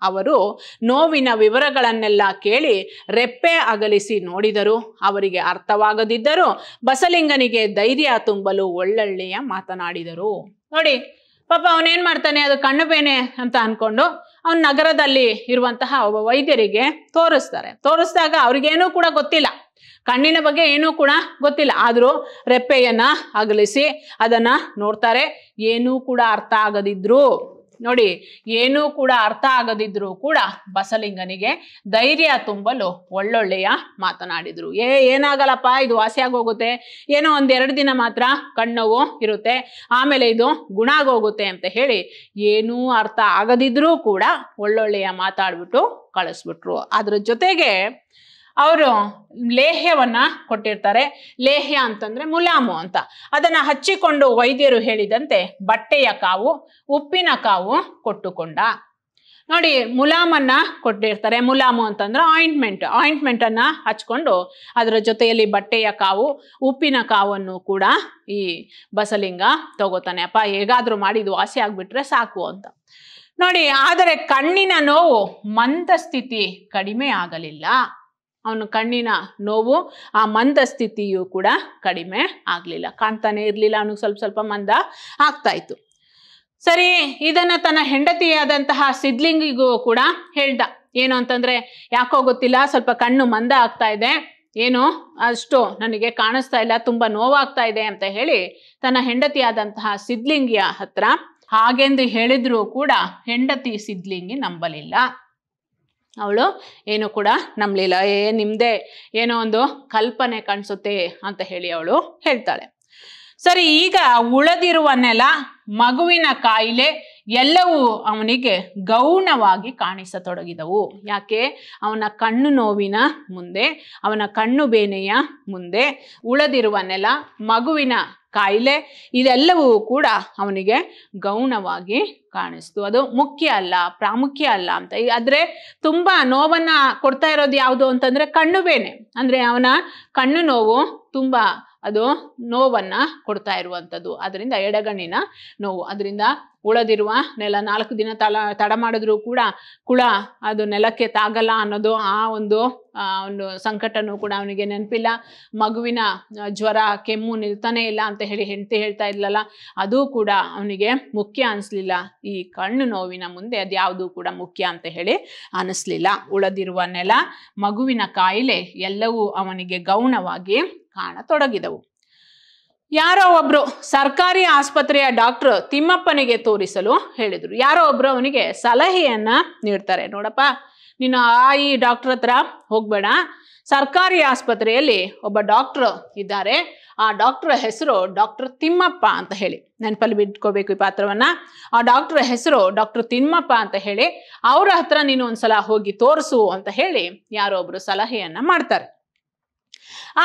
ಅವರು ನೋವಿನ ವಿವರಗಳನ್ನೆಲ್ಲ ಕೇಳಿ ರೆಪ್ಪೆ ಅಗಲಿಸಿ ನೋಡಿದರು ಅವರಿಗೆ ಅರ್ಥವಾಗದಿದ್ದರೂ ಬಸಲಿಂಗನಿಗೆ ಧೈರ್ಯ ತುಂಬಲು ಒಳ್ಳೊಳ್ಳೆಯ ಮಾತನಾಡಿದರು ನೋಡಿ ಪಾಪ ಅವನೇನು ಮಾಡ್ತಾನೆ ಅದು ಕಣ್ಣು ಬೇನೆ ಅಂತ ಅಂದ್ಕೊಂಡು ಅವನು ನಗರದಲ್ಲಿ ಇರುವಂತಹ ಒಬ್ಬ ವೈದ್ಯರಿಗೆ ತೋರಿಸ್ತಾರೆ ತೋರಿಸಿದಾಗ ಅವ್ರಿಗೇನೂ ಕೂಡ ಗೊತ್ತಿಲ್ಲ ಕಣ್ಣಿನ ಬಗ್ಗೆ ಏನೂ ಕೂಡ ಗೊತ್ತಿಲ್ಲ ಆದರೂ ರೆಪ್ಪೆಯನ್ನು ಅಗಲಿಸಿ ಅದನ್ನು ನೋಡ್ತಾರೆ ಏನೂ ಕೂಡ ಅರ್ಥ ಆಗದಿದ್ರು ನೋಡಿ ಏನೂ ಕೂಡ ಅರ್ಥ ಆಗದಿದ್ರು ಕೂಡ ಬಸಲಿಂಗನಿಗೆ ಧೈರ್ಯ ತುಂಬಲು ಒಳ್ಳೊಳ್ಳೆಯ ಮಾತನಾಡಿದ್ರು ಏ ಏನಾಗಲ್ಲಪ್ಪ ಇದು ವಾಸಿಯಾಗೋಗುತ್ತೆ ಏನೋ ಒಂದೆರಡು ದಿನ ಮಾತ್ರ ಕಣ್ಣವು ಇರುತ್ತೆ ಆಮೇಲೆ ಇದು ಗುಣ ಆಗೋಗುತ್ತೆ ಅಂತ ಹೇಳಿ ಏನೂ ಅರ್ಥ ಆಗದಿದ್ರೂ ಕೂಡ ಒಳ್ಳೊಳ್ಳೆಯ ಮಾತಾಡ್ಬಿಟ್ಟು ಕಳಿಸ್ಬಿಟ್ರು ಅದ್ರ ಜೊತೆಗೆ ಅವರು ಲೇಹ್ಯವನ್ನ ಕೊಟ್ಟಿರ್ತಾರೆ ಲೇಹ್ಯ ಅಂತಂದ್ರೆ ಮುಲಾಮು ಅಂತ ಅದನ್ನ ಹಚ್ಚಿಕೊಂಡು ವೈದ್ಯರು ಹೇಳಿದಂತೆ ಬಟ್ಟೆಯ ಕಾವು ಉಪ್ಪಿನ ಕಾವು ಕೊಟ್ಟುಕೊಂಡ ನೋಡಿ ಮುಲಾಮನ್ನು ಕೊಟ್ಟಿರ್ತಾರೆ ಮುಲಾಮು ಅಂತಂದ್ರೆ ಆಯಿಂಟ್ಮೆಂಟ್ ಆಯಿಂಟ್ಮೆಂಟನ್ನು ಹಚ್ಕೊಂಡು ಅದರ ಜೊತೆಯಲ್ಲಿ ಬಟ್ಟೆಯ ಕಾವು ಉಪ್ಪಿನ ಕಾವನ್ನು ಕೂಡ ಈ ಬಸಲಿಂಗ ತಗೋತಾನೆ ಅಪ್ಪ ಹೇಗಾದರೂ ಮಾಡಿ ಇದು ವಾಸಿ ಆಗಿಬಿಟ್ರೆ ಸಾಕು ಅಂತ ನೋಡಿ ಆದರೆ ಕಣ್ಣಿನ ನೋವು ಮಂದಸ್ಥಿತಿ ಕಡಿಮೆ ಆಗಲಿಲ್ಲ ಅವನ ಕಣ್ಣಿನ ನೋವು ಆ ಮಂದ ಸ್ಥಿತಿಯೂ ಕೂಡ ಕಡಿಮೆ ಆಗಲಿಲ್ಲ ಕಾಣ್ತಾನೆ ಇರಲಿಲ್ಲ ಅವನಿಗೆ ಸ್ವಲ್ಪ ಸ್ವಲ್ಪ ಮಂದ ಆಗ್ತಾ ಇತ್ತು ಸರಿ ಇದನ್ನು ತನ್ನ ಹೆಂಡತಿಯಾದಂತಹ ಸಿದ್ಲಿಂಗಿಗೂ ಕೂಡ ಹೇಳ್ದ ಏನು ಅಂತಂದರೆ ಯಾಕೋ ಗೊತ್ತಿಲ್ಲ ಸ್ವಲ್ಪ ಕಣ್ಣು ಮಂದ ಆಗ್ತಾ ಇದೆ ಏನು ಅಷ್ಟು ನನಗೆ ಕಾಣಿಸ್ತಾ ಇಲ್ಲ ತುಂಬ ನೋವಾಗ್ತಾ ಇದೆ ಅಂತ ಹೇಳಿ ತನ್ನ ಹೆಂಡತಿಯಾದಂತಹ ಸಿದ್ಲಿಂಗಿಯ ಹತ್ರ ಹಾಗೆಂದು ಹೇಳಿದ್ರೂ ಕೂಡ ಹೆಂಡತಿ ಸಿದ್ಲಿಂಗಿ ನಂಬಲಿಲ್ಲ ಅವಳು ಏನು ಕೂಡ ನಂಬಲಿಲ್ಲ ಏ ನಿಮ್ಮದೇ ಏನೋ ಒಂದು ಕಲ್ಪನೆ ಕಾಣಿಸುತ್ತೆ ಅಂತ ಹೇಳಿ ಅವಳು ಹೇಳ್ತಾಳೆ ಸರಿ ಈಗ ಉಳದಿರುವ ಮಗುವಿನ ಕಾಯಿಲೆ ಎಲ್ಲವೂ ಅವನಿಗೆ ಗೌಣವಾಗಿ ಕಾಣಿಸತೊಡಗಿದವು ಯಾಕೆ ಅವನ ಕಣ್ಣು ನೋವಿನ ಮುಂದೆ ಅವನ ಕಣ್ಣು ಬೇನೆಯ ಮುಂದೆ ಉಳದಿರುವ ನೆಲ ಮಗುವಿನ ಕಾಯಿಲೆ ಇದೆಲ್ಲವೂ ಕೂಡ ಅವನಿಗೆ ಗೌಣವಾಗಿ ಕಾಣಿಸ್ತು ಅದು ಮುಖ್ಯ ಅಲ್ಲ ಪ್ರಾಮುಖ್ಯ ಅಲ್ಲ ಅಂತ ಆದರೆ ತುಂಬ ನೋವನ್ನು ಕೊಡ್ತಾ ಇರೋದು ಯಾವುದು ಅಂತಂದರೆ ಕಣ್ಣು ಬೇನೆ ಅಂದರೆ ಅವನ ಕಣ್ಣು ನೋವು ತುಂಬ ಅದು ನೋವನ್ನ ಕೊಡ್ತಾ ಇರುವಂಥದ್ದು ಅದರಿಂದ ಎಡಗಣ್ಣಿನ ನೋವು ಅದರಿಂದ ಉಳದಿರುವ ನೆಲ ನಾಲ್ಕು ದಿನ ತಳ ತಡ ಮಾಡಿದ್ರೂ ಕೂಡ ಕುಳ ಅದು ನೆಲಕ್ಕೆ ತಾಗಲ್ಲ ಅನ್ನೋದು ಆ ಒಂದು ಒಂದು ಸಂಕಟನೂ ಕೂಡ ಅವನಿಗೆ ನೆನಪಿಲ್ಲ ಮಗುವಿನ ಜ್ವರ ಕೆಮ್ಮು ನಿಲ್ತಾನೆ ಇಲ್ಲ ಅಂತ ಹೇಳಿ ಹೆಂಡತಿ ಹೇಳ್ತಾ ಇದ್ಲಲ್ಲ ಅದು ಕೂಡ ಅವನಿಗೆ ಮುಖ್ಯ ಅನಿಸ್ಲಿಲ್ಲ ಈ ಕಣ್ಣು ನೋವಿನ ಮುಂದೆ ಅದ್ಯಾವುದು ಕೂಡ ಮುಖ್ಯ ಅಂತ ಹೇಳಿ ಅನಿಸ್ಲಿಲ್ಲ ಉಳದಿರುವ ನೆಲ ಮಗುವಿನ ಕಾಯಿಲೆ ಎಲ್ಲವೂ ಅವನಿಗೆ ಗೌಣವಾಗಿ ಕಾಣತೊಡಗಿದವು ಯಾರೋ ಒಬ್ರು ಸರ್ಕಾರಿ ಆಸ್ಪತ್ರೆಯ ಡಾಕ್ಟರ್ ತಿಮ್ಮಪ್ಪನಿಗೆ ತೋರಿಸಲು ಹೇಳಿದರು ಯಾರೋ ಒಬ್ರು ಅವನಿಗೆ ಸಲಹೆಯನ್ನ ನೀಡ್ತಾರೆ ನೋಡಪ್ಪ ನೀನು ಆ ಈ ಡಾಕ್ಟರ್ ಹತ್ರ ಹೋಗ್ಬೇಡ ಸರ್ಕಾರಿ ಆಸ್ಪತ್ರೆಯಲ್ಲಿ ಒಬ್ಬ ಡಾಕ್ಟರ್ ಇದ್ದಾರೆ ಆ ಡಾಕ್ಟರ್ ಹೆಸರು ಡಾಕ್ಟರ್ ತಿಮ್ಮಪ್ಪ ಅಂತ ಹೇಳಿ ನೆನಪಲ್ಲಿ ಬಿಟ್ಕೋಬೇಕು ಈ ಪಾತ್ರವನ್ನ ಆ ಡಾಕ್ಟರ್ ಹೆಸರು ಡಾಕ್ಟರ್ ತಿಮ್ಮಪ್ಪ ಅಂತ ಹೇಳಿ ಅವರ ಹತ್ರ ನೀನು ಒಂದ್ಸಲ ಹೋಗಿ ತೋರಿಸು ಅಂತ ಹೇಳಿ ಯಾರೋ ಒಬ್ರು ಸಲಹೆಯನ್ನ ಮಾಡ್ತಾರೆ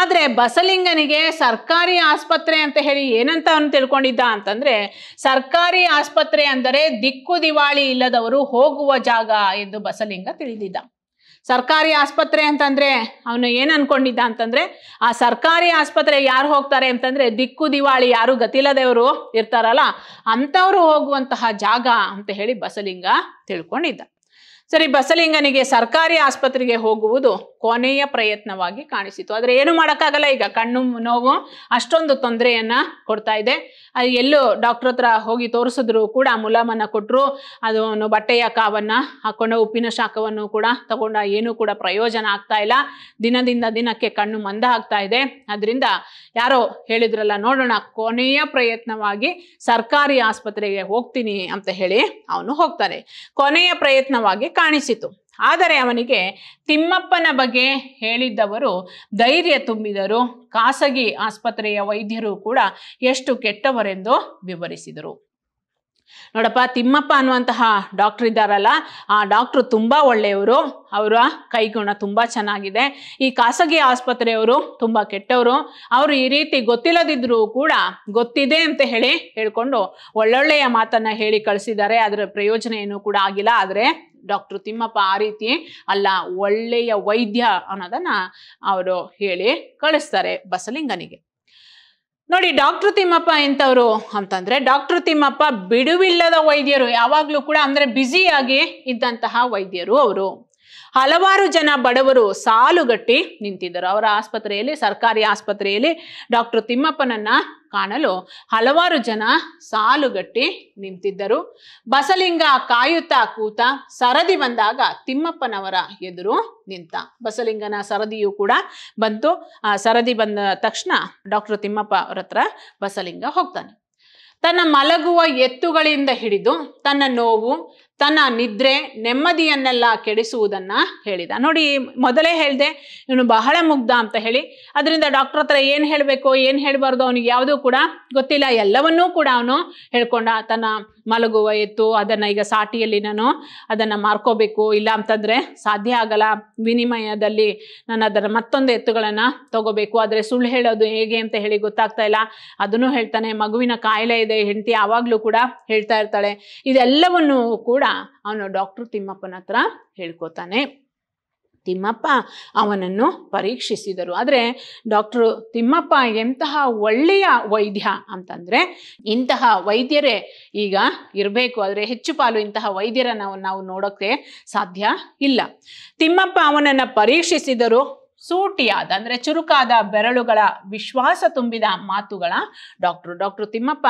ಆದರೆ ಬಸಲಿಂಗನಿಗೆ ಸರ್ಕಾರಿ ಆಸ್ಪತ್ರೆ ಅಂತ ಹೇಳಿ ಏನಂತ ಅವನು ತಿಳ್ಕೊಂಡಿದ್ದ ಅಂತಂದರೆ ಸರ್ಕಾರಿ ಆಸ್ಪತ್ರೆ ಅಂದರೆ ದಿಕ್ಕು ದಿವಾಳಿ ಇಲ್ಲದವರು ಹೋಗುವ ಜಾಗ ಎಂದು ಬಸಲಿಂಗ ತಿಳಿದಿದ್ದ ಸರ್ಕಾರಿ ಆಸ್ಪತ್ರೆ ಅಂತಂದರೆ ಅವನು ಏನು ಅನ್ಕೊಂಡಿದ್ದ ಅಂತಂದರೆ ಆ ಸರ್ಕಾರಿ ಆಸ್ಪತ್ರೆ ಯಾರು ಹೋಗ್ತಾರೆ ಅಂತಂದರೆ ದಿಕ್ಕು ದಿವಾಳಿ ಯಾರು ಗತಿಲ್ಲದೆಯವರು ಇರ್ತಾರಲ್ಲ ಅಂಥವ್ರು ಹೋಗುವಂತಹ ಜಾಗ ಅಂತ ಹೇಳಿ ಬಸಲಿಂಗ ತಿಳ್ಕೊಂಡಿದ್ದ ಸರಿ ಬಸಲಿಂಗನಿಗೆ ಸರ್ಕಾರಿ ಆಸ್ಪತ್ರೆಗೆ ಹೋಗುವುದು ಕೊನೆಯ ಪ್ರಯತ್ನವಾಗಿ ಕಾಣಿಸಿತು ಆದರೆ ಏನು ಮಾಡೋಕ್ಕಾಗಲ್ಲ ಈಗ ಕಣ್ಣು ನೋವು ಅಷ್ಟೊಂದು ತೊಂದರೆಯನ್ನ ಕೊಡ್ತಾ ಇದೆ ಎಲ್ಲೂ ಡಾಕ್ಟರ್ ಹತ್ರ ಹೋಗಿ ತೋರಿಸಿದ್ರು ಕೂಡ ಮುಲಾಮನ್ನ ಕೊಟ್ಟರು ಅದನ್ನು ಬಟ್ಟೆಯ ಕಾವನ್ನು ಹಾಕೊಂಡು ಉಪ್ಪಿನ ಶಾಖವನ್ನು ಕೂಡ ತಗೊಂಡ ಏನೂ ಕೂಡ ಪ್ರಯೋಜನ ಆಗ್ತಾ ಇಲ್ಲ ದಿನದಿಂದ ದಿನಕ್ಕೆ ಕಣ್ಣು ಮಂದ ಆಗ್ತಾ ಇದೆ ಅದರಿಂದ ಯಾರೋ ಹೇಳಿದ್ರಲ್ಲ ನೋಡೋಣ ಕೊನೆಯ ಪ್ರಯತ್ನವಾಗಿ ಸರ್ಕಾರಿ ಆಸ್ಪತ್ರೆಗೆ ಹೋಗ್ತೀನಿ ಅಂತ ಹೇಳಿ ಅವನು ಹೋಗ್ತಾನೆ ಕೊನೆಯ ಪ್ರಯತ್ನವಾಗಿ ಕಾಣಿಸಿತು ಆದರೆ ಅವನಿಗೆ ತಿಮ್ಮಪ್ಪನ ಬಗ್ಗೆ ಹೇಳಿದ್ದವರು ಧೈರ್ಯ ತುಂಬಿದರು ಖಾಸಗಿ ಆಸ್ಪತ್ರೆಯ ವೈದ್ಯರು ಕೂಡ ಎಷ್ಟು ಕೆಟ್ಟವರೆಂದು ವಿವರಿಸಿದರು ನೋಡಪ್ಪ ತಿಮ್ಮಪ್ಪ ಅನ್ನುವಂತಹ ಡಾಕ್ಟರ್ ಇದ್ದಾರಲ್ಲ ಆ ಡಾಕ್ಟ್ರು ತುಂಬ ಒಳ್ಳೆಯವರು ಅವರ ಕೈಗುಣ ತುಂಬ ಚೆನ್ನಾಗಿದೆ ಈ ಖಾಸಗಿ ಆಸ್ಪತ್ರೆಯವರು ತುಂಬ ಕೆಟ್ಟವರು ಅವರು ಈ ರೀತಿ ಗೊತ್ತಿಲ್ಲದಿದ್ದರೂ ಕೂಡ ಗೊತ್ತಿದೆ ಅಂತ ಹೇಳಿ ಹೇಳ್ಕೊಂಡು ಒಳ್ಳೊಳ್ಳೆಯ ಮಾತನ್ನು ಹೇಳಿ ಕಳಿಸಿದ್ದಾರೆ ಅದರ ಪ್ರಯೋಜನ ಏನೂ ಕೂಡ ಆಗಿಲ್ಲ ಆದರೆ ಡಾಕ್ಟರ್ ತಿಮ್ಮಪ್ಪ ಆ ರೀತಿ ಅಲ್ಲ ಒಳ್ಳೆಯ ವೈದ್ಯ ಅನ್ನೋದನ್ನ ಅವರು ಹೇಳಿ ಕಳಿಸ್ತಾರೆ ಬಸಲಿಂಗನಿಗೆ ನೋಡಿ ಡಾಕ್ಟರ್ ತಿಮ್ಮಪ್ಪ ಎಂತವ್ರು ಅಂತಂದ್ರೆ ಡಾಕ್ಟರ್ ತಿಮ್ಮಪ್ಪ ಬಿಡುವಿಲ್ಲದ ವೈದ್ಯರು ಯಾವಾಗಲೂ ಕೂಡ ಅಂದ್ರೆ ಬ್ಯುಸಿಯಾಗಿ ಇದ್ದಂತಹ ವೈದ್ಯರು ಅವರು ಹಲವಾರು ಜನ ಬಡವರು ಸಾಲುಗಟ್ಟಿ ನಿಂತಿದ್ದರು ಅವರ ಆಸ್ಪತ್ರೆಯಲ್ಲಿ ಸರ್ಕಾರಿ ಆಸ್ಪತ್ರೆಯಲ್ಲಿ ಡಾಕ್ಟರ್ ತಿಮ್ಮಪ್ಪನನ್ನ ಕಾಣಲು ಹಲವಾರು ಜನ ಸಾಲುಗಟ್ಟಿ ನಿಂತಿದ್ದರು ಬಸಲಿಂಗ ಕಾಯುತ್ತಾ ಕೂತ ಸರದಿ ಬಂದಾಗ ತಿಮ್ಮಪ್ಪನವರ ಎದುರು ನಿಂತ ಬಸಲಿಂಗನ ಸರದಿಯು ಕೂಡ ಬಂತು ಆ ಸರದಿ ಬಂದ ತಕ್ಷಣ ಡಾಕ್ಟರ್ ತಿಮ್ಮಪ್ಪ ಅವರ ಹತ್ರ ಬಸಲಿಂಗ ಹೋಗ್ತಾನೆ ತನ್ನ ಮಲಗುವ ಎತ್ತುಗಳಿಂದ ಹಿಡಿದು ತನ್ನ ನೋವು ತನ್ನ ನಿದ್ರೆ ನೆಮ್ಮದಿಯನ್ನೆಲ್ಲ ಕೆಡಿಸುವುದನ್ನ ಹೇಳಿದ ನೋಡಿ ಮೊದಲೇ ಹೇಳಿದೆ ಇವನು ಬಹಳ ಮುಗ್ಧ ಅಂತ ಹೇಳಿ ಅದರಿಂದ ಡಾಕ್ಟರ್ ಹತ್ರ ಏನು ಹೇಳಬೇಕು ಏನು ಹೇಳಬಾರ್ದು ಅವನಿಗೆ ಯಾವುದೂ ಕೂಡ ಗೊತ್ತಿಲ್ಲ ಎಲ್ಲವನ್ನೂ ಕೂಡ ಅವನು ಹೇಳ್ಕೊಂಡ ತನ್ನ ಮಲಗುವ ಎತ್ತು ಅದನ್ನು ಈಗ ಸಾಟಿಯಲ್ಲಿ ನಾನು ಅದನ್ನು ಮಾರ್ಕೋಬೇಕು ಇಲ್ಲ ಅಂತಂದ್ರೆ ಸಾಧ್ಯ ಆಗಲ್ಲ ವಿನಿಮಯದಲ್ಲಿ ನಾನು ಅದರ ಮತ್ತೊಂದು ಎತ್ತುಗಳನ್ನು ತಗೋಬೇಕು ಆದರೆ ಸುಳ್ಳು ಹೇಳೋದು ಹೇಗೆ ಅಂತ ಹೇಳಿ ಗೊತ್ತಾಗ್ತಾ ಇಲ್ಲ ಅದನ್ನು ಹೇಳ್ತಾನೆ ಮಗುವಿನ ಕಾಯಿಲೆ ಇದೆ ಹೆಂಡತಿ ಯಾವಾಗ್ಲೂ ಕೂಡ ಹೇಳ್ತಾ ಇರ್ತಾಳೆ ಇದೆಲ್ಲವನ್ನು ಕೂಡ ಕೂಡ ಅವನು ಡಾಕ್ಟರ್ ತಿಮ್ಮಪ್ಪನ ಹತ್ರ ಹೇಳ್ಕೊತಾನೆ ತಿಮ್ಮಪ್ಪ ಅವನನ್ನು ಪರೀಕ್ಷಿಸಿದರು ಆದರೆ ಡಾಕ್ಟರ್ ತಿಮ್ಮಪ್ಪ ಎಂತಹ ಒಳ್ಳೆಯ ವೈದ್ಯ ಅಂತಂದರೆ ಇಂತಹ ವೈದ್ಯರೇ ಈಗ ಇರಬೇಕು ಆದರೆ ಹೆಚ್ಚು ಪಾಲು ಇಂತಹ ವೈದ್ಯರ ನಾವು ನಾವು ನೋಡೋಕ್ಕೆ ಸಾಧ್ಯ ಇಲ್ಲ ತಿಮ್ಮಪ್ಪ ಅವನನ್ನು ಪರೀಕ್ಷಿಸಿದರು ಸೂಟಿಯಾದ ಅಂದರೆ ಚುರುಕಾದ ಬೆರಳುಗಳ ವಿಶ್ವಾಸ ತುಂಬಿದ ಮಾತುಗಳ ಡಾಕ್ಟ್ರು ಡಾಕ್ಟ್ರು ತಿಮ್ಮಪ್ಪ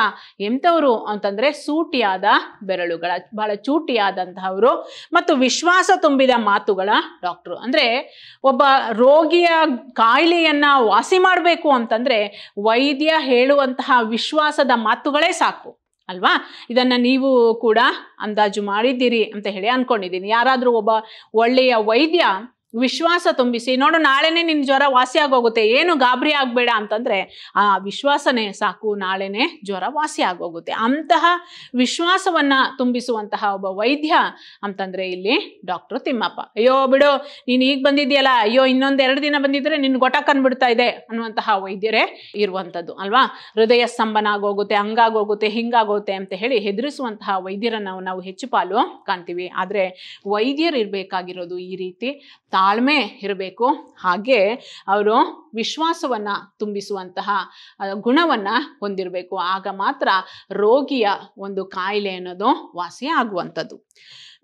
ಎಂಥವರು ಅಂತಂದರೆ ಸೂಟಿಯಾದ ಬೆರಳುಗಳ ಬಹಳ ಚೂಟಿಯಾದಂತಹವರು ಮತ್ತು ವಿಶ್ವಾಸ ತುಂಬಿದ ಮಾತುಗಳ ಡಾಕ್ಟ್ರು ಅಂದರೆ ಒಬ್ಬ ರೋಗಿಯ ಕಾಯಿಲೆಯನ್ನು ವಾಸಿ ಮಾಡಬೇಕು ಅಂತಂದರೆ ವೈದ್ಯ ಹೇಳುವಂತಹ ವಿಶ್ವಾಸದ ಮಾತುಗಳೇ ಸಾಕು ಅಲ್ವಾ ಇದನ್ನು ನೀವು ಕೂಡ ಅಂದಾಜು ಮಾಡಿದ್ದೀರಿ ಅಂತ ಹೇಳಿ ಅಂದ್ಕೊಂಡಿದ್ದೀನಿ ಯಾರಾದರೂ ಒಬ್ಬ ಒಳ್ಳೆಯ ವೈದ್ಯ ವಿಶ್ವಾಸ ತುಂಬಿಸಿ ನೋಡು ನಾಳೆನೆ ನಿನ್ನ ಜ್ವರ ವಾಸಿ ಆಗೋಗುತ್ತೆ ಏನು ಗಾಬರಿ ಆಗ್ಬೇಡ ಅಂತಂದ್ರೆ ಆ ವಿಶ್ವಾಸನೇ ಸಾಕು ನಾಳೆನೆ ಜ್ವರ ವಾಸಿ ಆಗೋಗುತ್ತೆ ಅಂತಹ ವಿಶ್ವಾಸವನ್ನ ತುಂಬಿಸುವಂತಹ ಒಬ್ಬ ವೈದ್ಯ ಅಂತಂದ್ರೆ ಇಲ್ಲಿ ಡಾಕ್ಟರ್ ತಿಮ್ಮಪ್ಪ ಅಯ್ಯೋ ಬಿಡು ನೀನು ಈಗ ಬಂದಿದ್ಯಲ್ಲ ಅಯ್ಯೋ ಇನ್ನೊಂದ್ ಎರಡು ದಿನ ಬಂದಿದ್ರೆ ನಿನ್ನ ಕಂದ್ಬಿಡ್ತಾ ಇದೆ ಅನ್ನುವಂತಹ ವೈದ್ಯರೇ ಇರುವಂಥದ್ದು ಅಲ್ವಾ ಹೃದಯ ಸ್ತಂಭನ ಆಗೋಗುತ್ತೆ ಹಂಗಾಗೋಗುತ್ತೆ ಹಿಂಗಾಗುತ್ತೆ ಅಂತ ಹೇಳಿ ಹೆದರಿಸುವಂತಹ ವೈದ್ಯರನ್ನು ನಾವು ಹೆಚ್ಚು ಪಾಲು ಕಾಣ್ತೀವಿ ಆದ್ರೆ ವೈದ್ಯರು ಇರ್ಬೇಕಾಗಿರೋದು ಈ ರೀತಿ ತಾಳ್ಮೆ ಇರಬೇಕು ಹಾಗೆ ಅವರು ವಿಶ್ವಾಸವನ್ನು ತುಂಬಿಸುವಂತಹ ಗುಣವನ್ನು ಹೊಂದಿರಬೇಕು ಆಗ ಮಾತ್ರ ರೋಗಿಯ ಒಂದು ಕಾಯಿಲೆ ಅನ್ನೋದು ವಾಸಿ ಆಗುವಂಥದ್ದು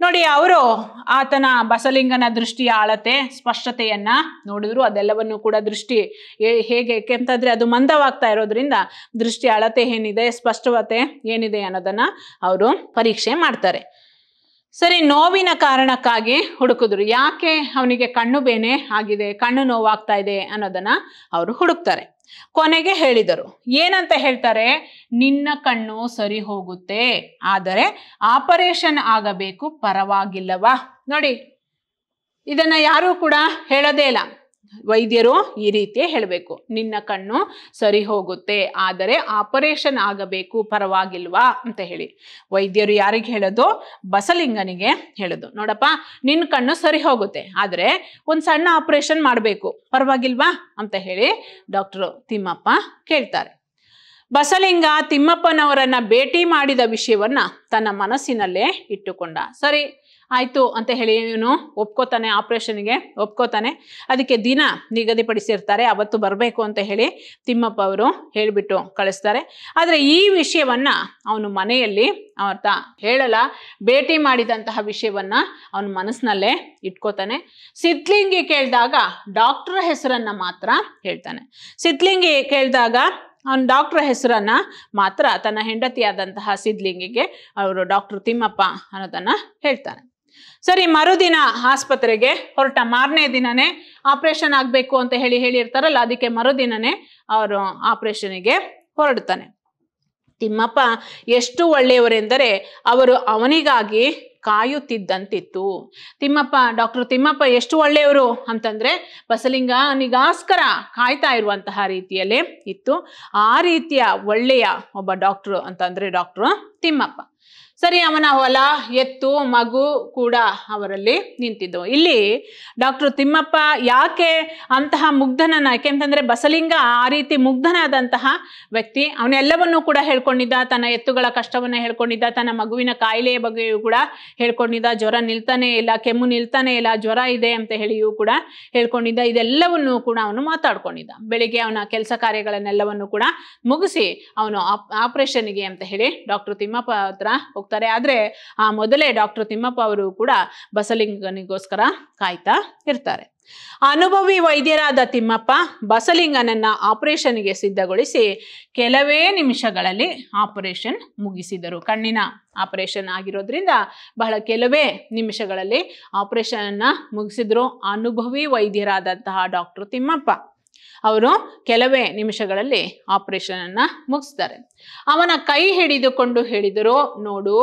ನೋಡಿ ಅವರು ಆತನ ಬಸಲಿಂಗನ ದೃಷ್ಟಿಯ ಅಳತೆ ಸ್ಪಷ್ಟತೆಯನ್ನು ನೋಡಿದ್ರು ಅದೆಲ್ಲವನ್ನು ಕೂಡ ದೃಷ್ಟಿ ಹೇಗೆ ಏಕೆಂತಂದರೆ ಅದು ಮಂದವಾಗ್ತಾ ಇರೋದ್ರಿಂದ ದೃಷ್ಟಿ ಅಳತೆ ಏನಿದೆ ಸ್ಪಷ್ಟವತೆ ಏನಿದೆ ಅನ್ನೋದನ್ನು ಅವರು ಪರೀಕ್ಷೆ ಮಾಡ್ತಾರೆ ಸರಿ ನೋವಿನ ಕಾರಣಕ್ಕಾಗಿ ಹುಡುಕಿದ್ರು ಯಾಕೆ ಅವನಿಗೆ ಕಣ್ಣು ಬೇನೆ ಆಗಿದೆ ಕಣ್ಣು ನೋವಾಗ್ತಾ ಇದೆ ಅನ್ನೋದನ್ನ ಅವರು ಹುಡುಕ್ತಾರೆ ಕೊನೆಗೆ ಹೇಳಿದರು ಏನಂತ ಹೇಳ್ತಾರೆ ನಿನ್ನ ಕಣ್ಣು ಸರಿ ಹೋಗುತ್ತೆ ಆದರೆ ಆಪರೇಷನ್ ಆಗಬೇಕು ಪರವಾಗಿಲ್ಲವಾ ನೋಡಿ ಇದನ್ನ ಯಾರೂ ಕೂಡ ಹೇಳೋದೇ ಇಲ್ಲ ವೈದ್ಯರು ಈ ರೀತಿ ಹೇಳಬೇಕು ನಿನ್ನ ಕಣ್ಣು ಸರಿ ಹೋಗುತ್ತೆ ಆದರೆ ಆಪರೇಷನ್ ಆಗಬೇಕು ಪರವಾಗಿಲ್ವಾ ಅಂತ ಹೇಳಿ ವೈದ್ಯರು ಯಾರಿಗೆ ಹೇಳೋದು ಬಸಲಿಂಗನಿಗೆ ಹೇಳೋದು ನೋಡಪ್ಪ ನಿನ್ನ ಕಣ್ಣು ಸರಿ ಹೋಗುತ್ತೆ ಆದರೆ ಒಂದು ಸಣ್ಣ ಆಪರೇಷನ್ ಮಾಡಬೇಕು ಪರವಾಗಿಲ್ವಾ ಅಂತ ಹೇಳಿ ಡಾಕ್ಟರ್ ತಿಮ್ಮಪ್ಪ ಕೇಳ್ತಾರೆ ಬಸಲಿಂಗ ತಿಮ್ಮಪ್ಪನವರನ್ನ ಭೇಟಿ ಮಾಡಿದ ವಿಷಯವನ್ನ ತನ್ನ ಮನಸ್ಸಿನಲ್ಲೇ ಇಟ್ಟುಕೊಂಡ ಸರಿ ಆಯಿತು ಅಂತ ಹೇಳಿ ಇವನು ಒಪ್ಕೋತಾನೆ ಆಪ್ರೇಷನ್ಗೆ ಒಪ್ಕೋತಾನೆ ಅದಕ್ಕೆ ದಿನ ನಿಗದಿಪಡಿಸಿರ್ತಾರೆ ಅವತ್ತು ಬರಬೇಕು ಅಂತ ಹೇಳಿ ತಿಮ್ಮಪ್ಪ ಅವರು ಹೇಳಿಬಿಟ್ಟು ಕಳಿಸ್ತಾರೆ ಆದರೆ ಈ ವಿಷಯವನ್ನು ಅವನು ಮನೆಯಲ್ಲಿ ಅವರ್ತ ಹೇಳಲ್ಲ ಭೇಟಿ ಮಾಡಿದಂತಹ ವಿಷಯವನ್ನು ಅವನು ಮನಸ್ಸಿನಲ್ಲೇ ಇಟ್ಕೋತಾನೆ ಸಿದ್ಲಿಂಗಿ ಕೇಳಿದಾಗ ಡಾಕ್ಟರ್ ಹೆಸರನ್ನು ಮಾತ್ರ ಹೇಳ್ತಾನೆ ಸಿದ್ಲಿಂಗಿ ಕೇಳಿದಾಗ ಅವನ ಡಾಕ್ಟ್ರ್ ಹೆಸರನ್ನು ಮಾತ್ರ ತನ್ನ ಹೆಂಡತಿಯಾದಂತಹ ಸಿದ್ಲಿಂಗಿಗೆ ಅವರು ಡಾಕ್ಟರ್ ತಿಮ್ಮಪ್ಪ ಅನ್ನೋದನ್ನು ಹೇಳ್ತಾನೆ ಸರಿ ಮರುದಿನ ಆಸ್ಪತ್ರೆಗೆ ಹೊರಟ ಮಾರನೇ ದಿನನೇ ಆಪರೇಷನ್ ಆಗಬೇಕು ಅಂತ ಹೇಳಿ ಹೇಳಿರ್ತಾರಲ್ಲ ಅದಕ್ಕೆ ಮರುದಿನನೇ ಅವರು ಆಪರೇಷನ್ಗೆ ಹೊರಡ್ತಾನೆ ತಿಮ್ಮಪ್ಪ ಎಷ್ಟು ಒಳ್ಳೆಯವರೆಂದರೆ ಅವರು ಅವನಿಗಾಗಿ ಕಾಯುತ್ತಿದ್ದಂತಿತ್ತು ತಿಮ್ಮಪ್ಪ ಡಾಕ್ಟರ್ ತಿಮ್ಮಪ್ಪ ಎಷ್ಟು ಒಳ್ಳೆಯವರು ಅಂತಂದರೆ ನಿಗಾಸ್ಕರ ಕಾಯ್ತಾ ಇರುವಂತಹ ರೀತಿಯಲ್ಲೇ ಇತ್ತು ಆ ರೀತಿಯ ಒಳ್ಳೆಯ ಒಬ್ಬ ಡಾಕ್ಟ್ರು ಅಂತಂದ್ರೆ ಡಾಕ್ಟ್ರು ತಿಮ್ಮಪ್ಪ ಸರಿ ಅವನ ಹೊಲ ಎತ್ತು ಮಗು ಕೂಡ ಅವರಲ್ಲಿ ನಿಂತಿದ್ದವು ಇಲ್ಲಿ ಡಾಕ್ಟರ್ ತಿಮ್ಮಪ್ಪ ಯಾಕೆ ಅಂತಹ ಮುಗ್ಧನನ್ನ ಯಾಕೆಂತಂದ್ರೆ ಬಸಲಿಂಗ ಆ ರೀತಿ ಮುಗ್ಧನಾದಂತಹ ವ್ಯಕ್ತಿ ಅವನೆಲ್ಲವನ್ನೂ ಕೂಡ ಹೇಳ್ಕೊಂಡಿದ್ದ ತನ್ನ ಎತ್ತುಗಳ ಕಷ್ಟವನ್ನ ಹೇಳ್ಕೊಂಡಿದ್ದ ತನ್ನ ಮಗುವಿನ ಕಾಯಿಲೆಯ ಬಗ್ಗೆಯೂ ಕೂಡ ಹೇಳ್ಕೊಂಡಿದ್ದ ಜ್ವರ ನಿಲ್ತಾನೆ ಇಲ್ಲ ಕೆಮ್ಮು ನಿಲ್ತಾನೆ ಇಲ್ಲ ಜ್ವರ ಇದೆ ಅಂತ ಹೇಳಿಯೂ ಕೂಡ ಹೇಳ್ಕೊಂಡಿದ್ದ ಇದೆಲ್ಲವನ್ನೂ ಕೂಡ ಅವನು ಮಾತಾಡ್ಕೊಂಡಿದ್ದ ಬೆಳಿಗ್ಗೆ ಅವನ ಕೆಲಸ ಕಾರ್ಯಗಳನ್ನೆಲ್ಲವನ್ನು ಕೂಡ ಮುಗಿಸಿ ಅವನು ಆಪರೇಷನ್ಗೆ ಅಂತ ಹೇಳಿ ಡಾಕ್ಟರ್ ತಿಮ್ಮಪ್ಪ ಹತ್ರ ಹೋಗ್ತಾರೆ ಆದರೆ ಆ ಮೊದಲೇ ಡಾಕ್ಟರ್ ತಿಮ್ಮಪ್ಪ ಅವರು ಕೂಡ ಬಸಲಿಂಗನಿಗೋಸ್ಕರ ಕಾಯ್ತಾ ಇರ್ತಾರೆ ಅನುಭವಿ ವೈದ್ಯರಾದ ತಿಮ್ಮಪ್ಪ ಬಸಲಿಂಗನನ್ನ ಆಪರೇಷನ್ಗೆ ಸಿದ್ಧಗೊಳಿಸಿ ಕೆಲವೇ ನಿಮಿಷಗಳಲ್ಲಿ ಆಪರೇಷನ್ ಮುಗಿಸಿದರು ಕಣ್ಣಿನ ಆಪರೇಷನ್ ಆಗಿರೋದ್ರಿಂದ ಬಹಳ ಕೆಲವೇ ನಿಮಿಷಗಳಲ್ಲಿ ಆಪರೇಷನ್ ಅನ್ನ ಮುಗಿಸಿದ್ರು ಅನುಭವಿ ವೈದ್ಯರಾದಂತಹ ಡಾಕ್ಟರ್ ತಿಮ್ಮಪ್ಪ ಅವರು ಕೆಲವೇ ನಿಮಿಷಗಳಲ್ಲಿ ಆಪರೇಷನ್ ಅನ್ನ ಮುಗಿಸ್ತಾರೆ ಅವನ ಕೈ ಹಿಡಿದುಕೊಂಡು ಹೇಳಿದರು ನೋಡು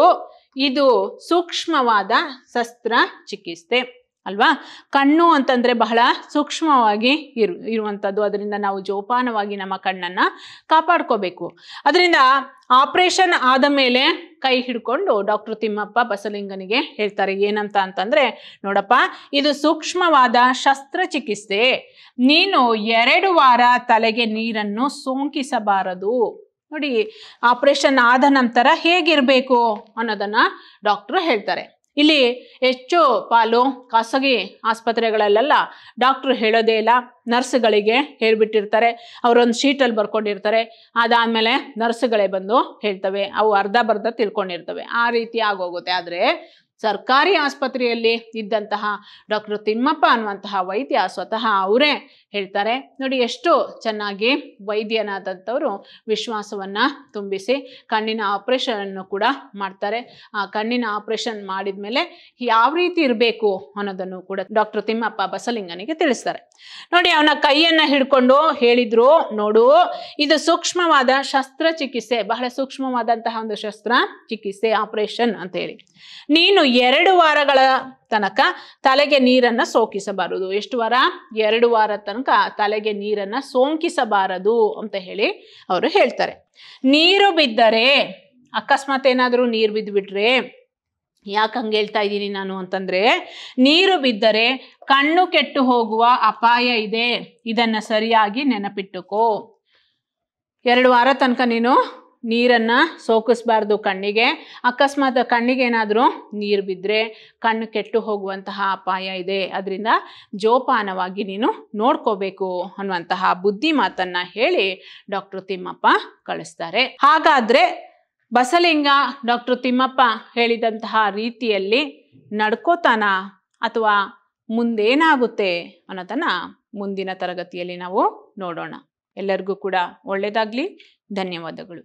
ಇದು ಸೂಕ್ಷ್ಮವಾದ ಶಸ್ತ್ರ ಚಿಕಿತ್ಸೆ ಅಲ್ವಾ ಕಣ್ಣು ಅಂತಂದರೆ ಬಹಳ ಸೂಕ್ಷ್ಮವಾಗಿ ಇರು ಇರುವಂಥದ್ದು ಅದರಿಂದ ನಾವು ಜೋಪಾನವಾಗಿ ನಮ್ಮ ಕಣ್ಣನ್ನು ಕಾಪಾಡ್ಕೋಬೇಕು ಅದರಿಂದ ಆಪರೇಷನ್ ಆದ ಮೇಲೆ ಕೈ ಹಿಡ್ಕೊಂಡು ಡಾಕ್ಟರ್ ತಿಮ್ಮಪ್ಪ ಬಸಲಿಂಗನಿಗೆ ಹೇಳ್ತಾರೆ ಏನಂತ ಅಂತಂದರೆ ನೋಡಪ್ಪ ಇದು ಸೂಕ್ಷ್ಮವಾದ ಶಸ್ತ್ರಚಿಕಿತ್ಸೆ ನೀನು ಎರಡು ವಾರ ತಲೆಗೆ ನೀರನ್ನು ಸೋಂಕಿಸಬಾರದು ನೋಡಿ ಆಪರೇಷನ್ ಆದ ನಂತರ ಹೇಗಿರಬೇಕು ಅನ್ನೋದನ್ನು ಡಾಕ್ಟ್ರು ಹೇಳ್ತಾರೆ ಇಲ್ಲಿ ಹೆಚ್ಚು ಪಾಲು ಖಾಸಗಿ ಆಸ್ಪತ್ರೆಗಳಲ್ಲೆಲ್ಲ ಡಾಕ್ಟ್ರು ಹೇಳೋದೇ ಇಲ್ಲ ನರ್ಸ್ಗಳಿಗೆ ಹೇಳ್ಬಿಟ್ಟಿರ್ತಾರೆ ಅವರೊಂದು ಶೀಟಲ್ಲಿ ಬರ್ಕೊಂಡಿರ್ತಾರೆ ಅದಾದಮೇಲೆ ನರ್ಸ್ಗಳೇ ಬಂದು ಹೇಳ್ತವೆ ಅವು ಅರ್ಧ ಬರ್ಧ ತಿಳ್ಕೊಂಡಿರ್ತವೆ ಆ ರೀತಿ ಆಗೋಗುತ್ತೆ ಆದರೆ ಸರ್ಕಾರಿ ಆಸ್ಪತ್ರೆಯಲ್ಲಿ ಇದ್ದಂತಹ ಡಾಕ್ಟರ್ ತಿಮ್ಮಪ್ಪ ಅನ್ನುವಂತಹ ವೈದ್ಯ ಸ್ವತಃ ಅವರೇ ಹೇಳ್ತಾರೆ ನೋಡಿ ಎಷ್ಟು ಚೆನ್ನಾಗಿ ವೈದ್ಯನಾದಂಥವರು ವಿಶ್ವಾಸವನ್ನು ತುಂಬಿಸಿ ಕಣ್ಣಿನ ಆಪರೇಷನ್ ಕೂಡ ಮಾಡ್ತಾರೆ ಆ ಕಣ್ಣಿನ ಆಪರೇಷನ್ ಮಾಡಿದ ಮೇಲೆ ಯಾವ ರೀತಿ ಇರಬೇಕು ಅನ್ನೋದನ್ನು ಕೂಡ ಡಾಕ್ಟರ್ ತಿಮ್ಮಪ್ಪ ಬಸಲಿಂಗನಿಗೆ ತಿಳಿಸ್ತಾರೆ ನೋಡಿ ಅವನ ಕೈಯನ್ನು ಹಿಡ್ಕೊಂಡು ಹೇಳಿದ್ರು ನೋಡು ಇದು ಸೂಕ್ಷ್ಮವಾದ ಶಸ್ತ್ರಚಿಕಿತ್ಸೆ ಬಹಳ ಸೂಕ್ಷ್ಮವಾದಂತಹ ಒಂದು ಶಸ್ತ್ರ ಚಿಕಿತ್ಸೆ ಆಪರೇಷನ್ ಅಂತ ಹೇಳಿ ನೀನು ಎರಡು ವಾರಗಳ ತನಕ ತಲೆಗೆ ನೀರನ್ನು ಸೋಕಿಸಬಾರದು ಎಷ್ಟು ವಾರ ಎರಡು ವಾರ ತನಕ ತಲೆಗೆ ನೀರನ್ನು ಸೋಂಕಿಸಬಾರದು ಅಂತ ಹೇಳಿ ಅವರು ಹೇಳ್ತಾರೆ ನೀರು ಬಿದ್ದರೆ ಅಕಸ್ಮಾತ್ ಏನಾದರೂ ನೀರು ಬಿದ್ದುಬಿಟ್ರೆ ಯಾಕೆ ಹಂಗೆ ಹೇಳ್ತಾ ಇದ್ದೀನಿ ನಾನು ಅಂತಂದರೆ ನೀರು ಬಿದ್ದರೆ ಕಣ್ಣು ಕೆಟ್ಟು ಹೋಗುವ ಅಪಾಯ ಇದೆ ಇದನ್ನು ಸರಿಯಾಗಿ ನೆನಪಿಟ್ಟುಕೋ ಎರಡು ವಾರ ತನಕ ನೀನು ನೀರನ್ನು ಸೋಕಿಸ್ಬಾರ್ದು ಕಣ್ಣಿಗೆ ಅಕಸ್ಮಾತ್ ಕಣ್ಣಿಗೆ ಏನಾದರೂ ನೀರು ಬಿದ್ದರೆ ಕಣ್ಣು ಕೆಟ್ಟು ಹೋಗುವಂತಹ ಅಪಾಯ ಇದೆ ಅದರಿಂದ ಜೋಪಾನವಾಗಿ ನೀನು ನೋಡ್ಕೋಬೇಕು ಅನ್ನುವಂತಹ ಬುದ್ಧಿ ಮಾತನ್ನು ಹೇಳಿ ಡಾಕ್ಟರ್ ತಿಮ್ಮಪ್ಪ ಕಳಿಸ್ತಾರೆ ಹಾಗಾದರೆ ಬಸಲಿಂಗ ಡಾಕ್ಟರ್ ತಿಮ್ಮಪ್ಪ ಹೇಳಿದಂತಹ ರೀತಿಯಲ್ಲಿ ನಡ್ಕೋತಾನ ಅಥವಾ ಮುಂದೇನಾಗುತ್ತೆ ಅನ್ನೋದನ್ನು ಮುಂದಿನ ತರಗತಿಯಲ್ಲಿ ನಾವು ನೋಡೋಣ ಎಲ್ಲರಿಗೂ ಕೂಡ ಒಳ್ಳೆಯದಾಗಲಿ ಧನ್ಯವಾದಗಳು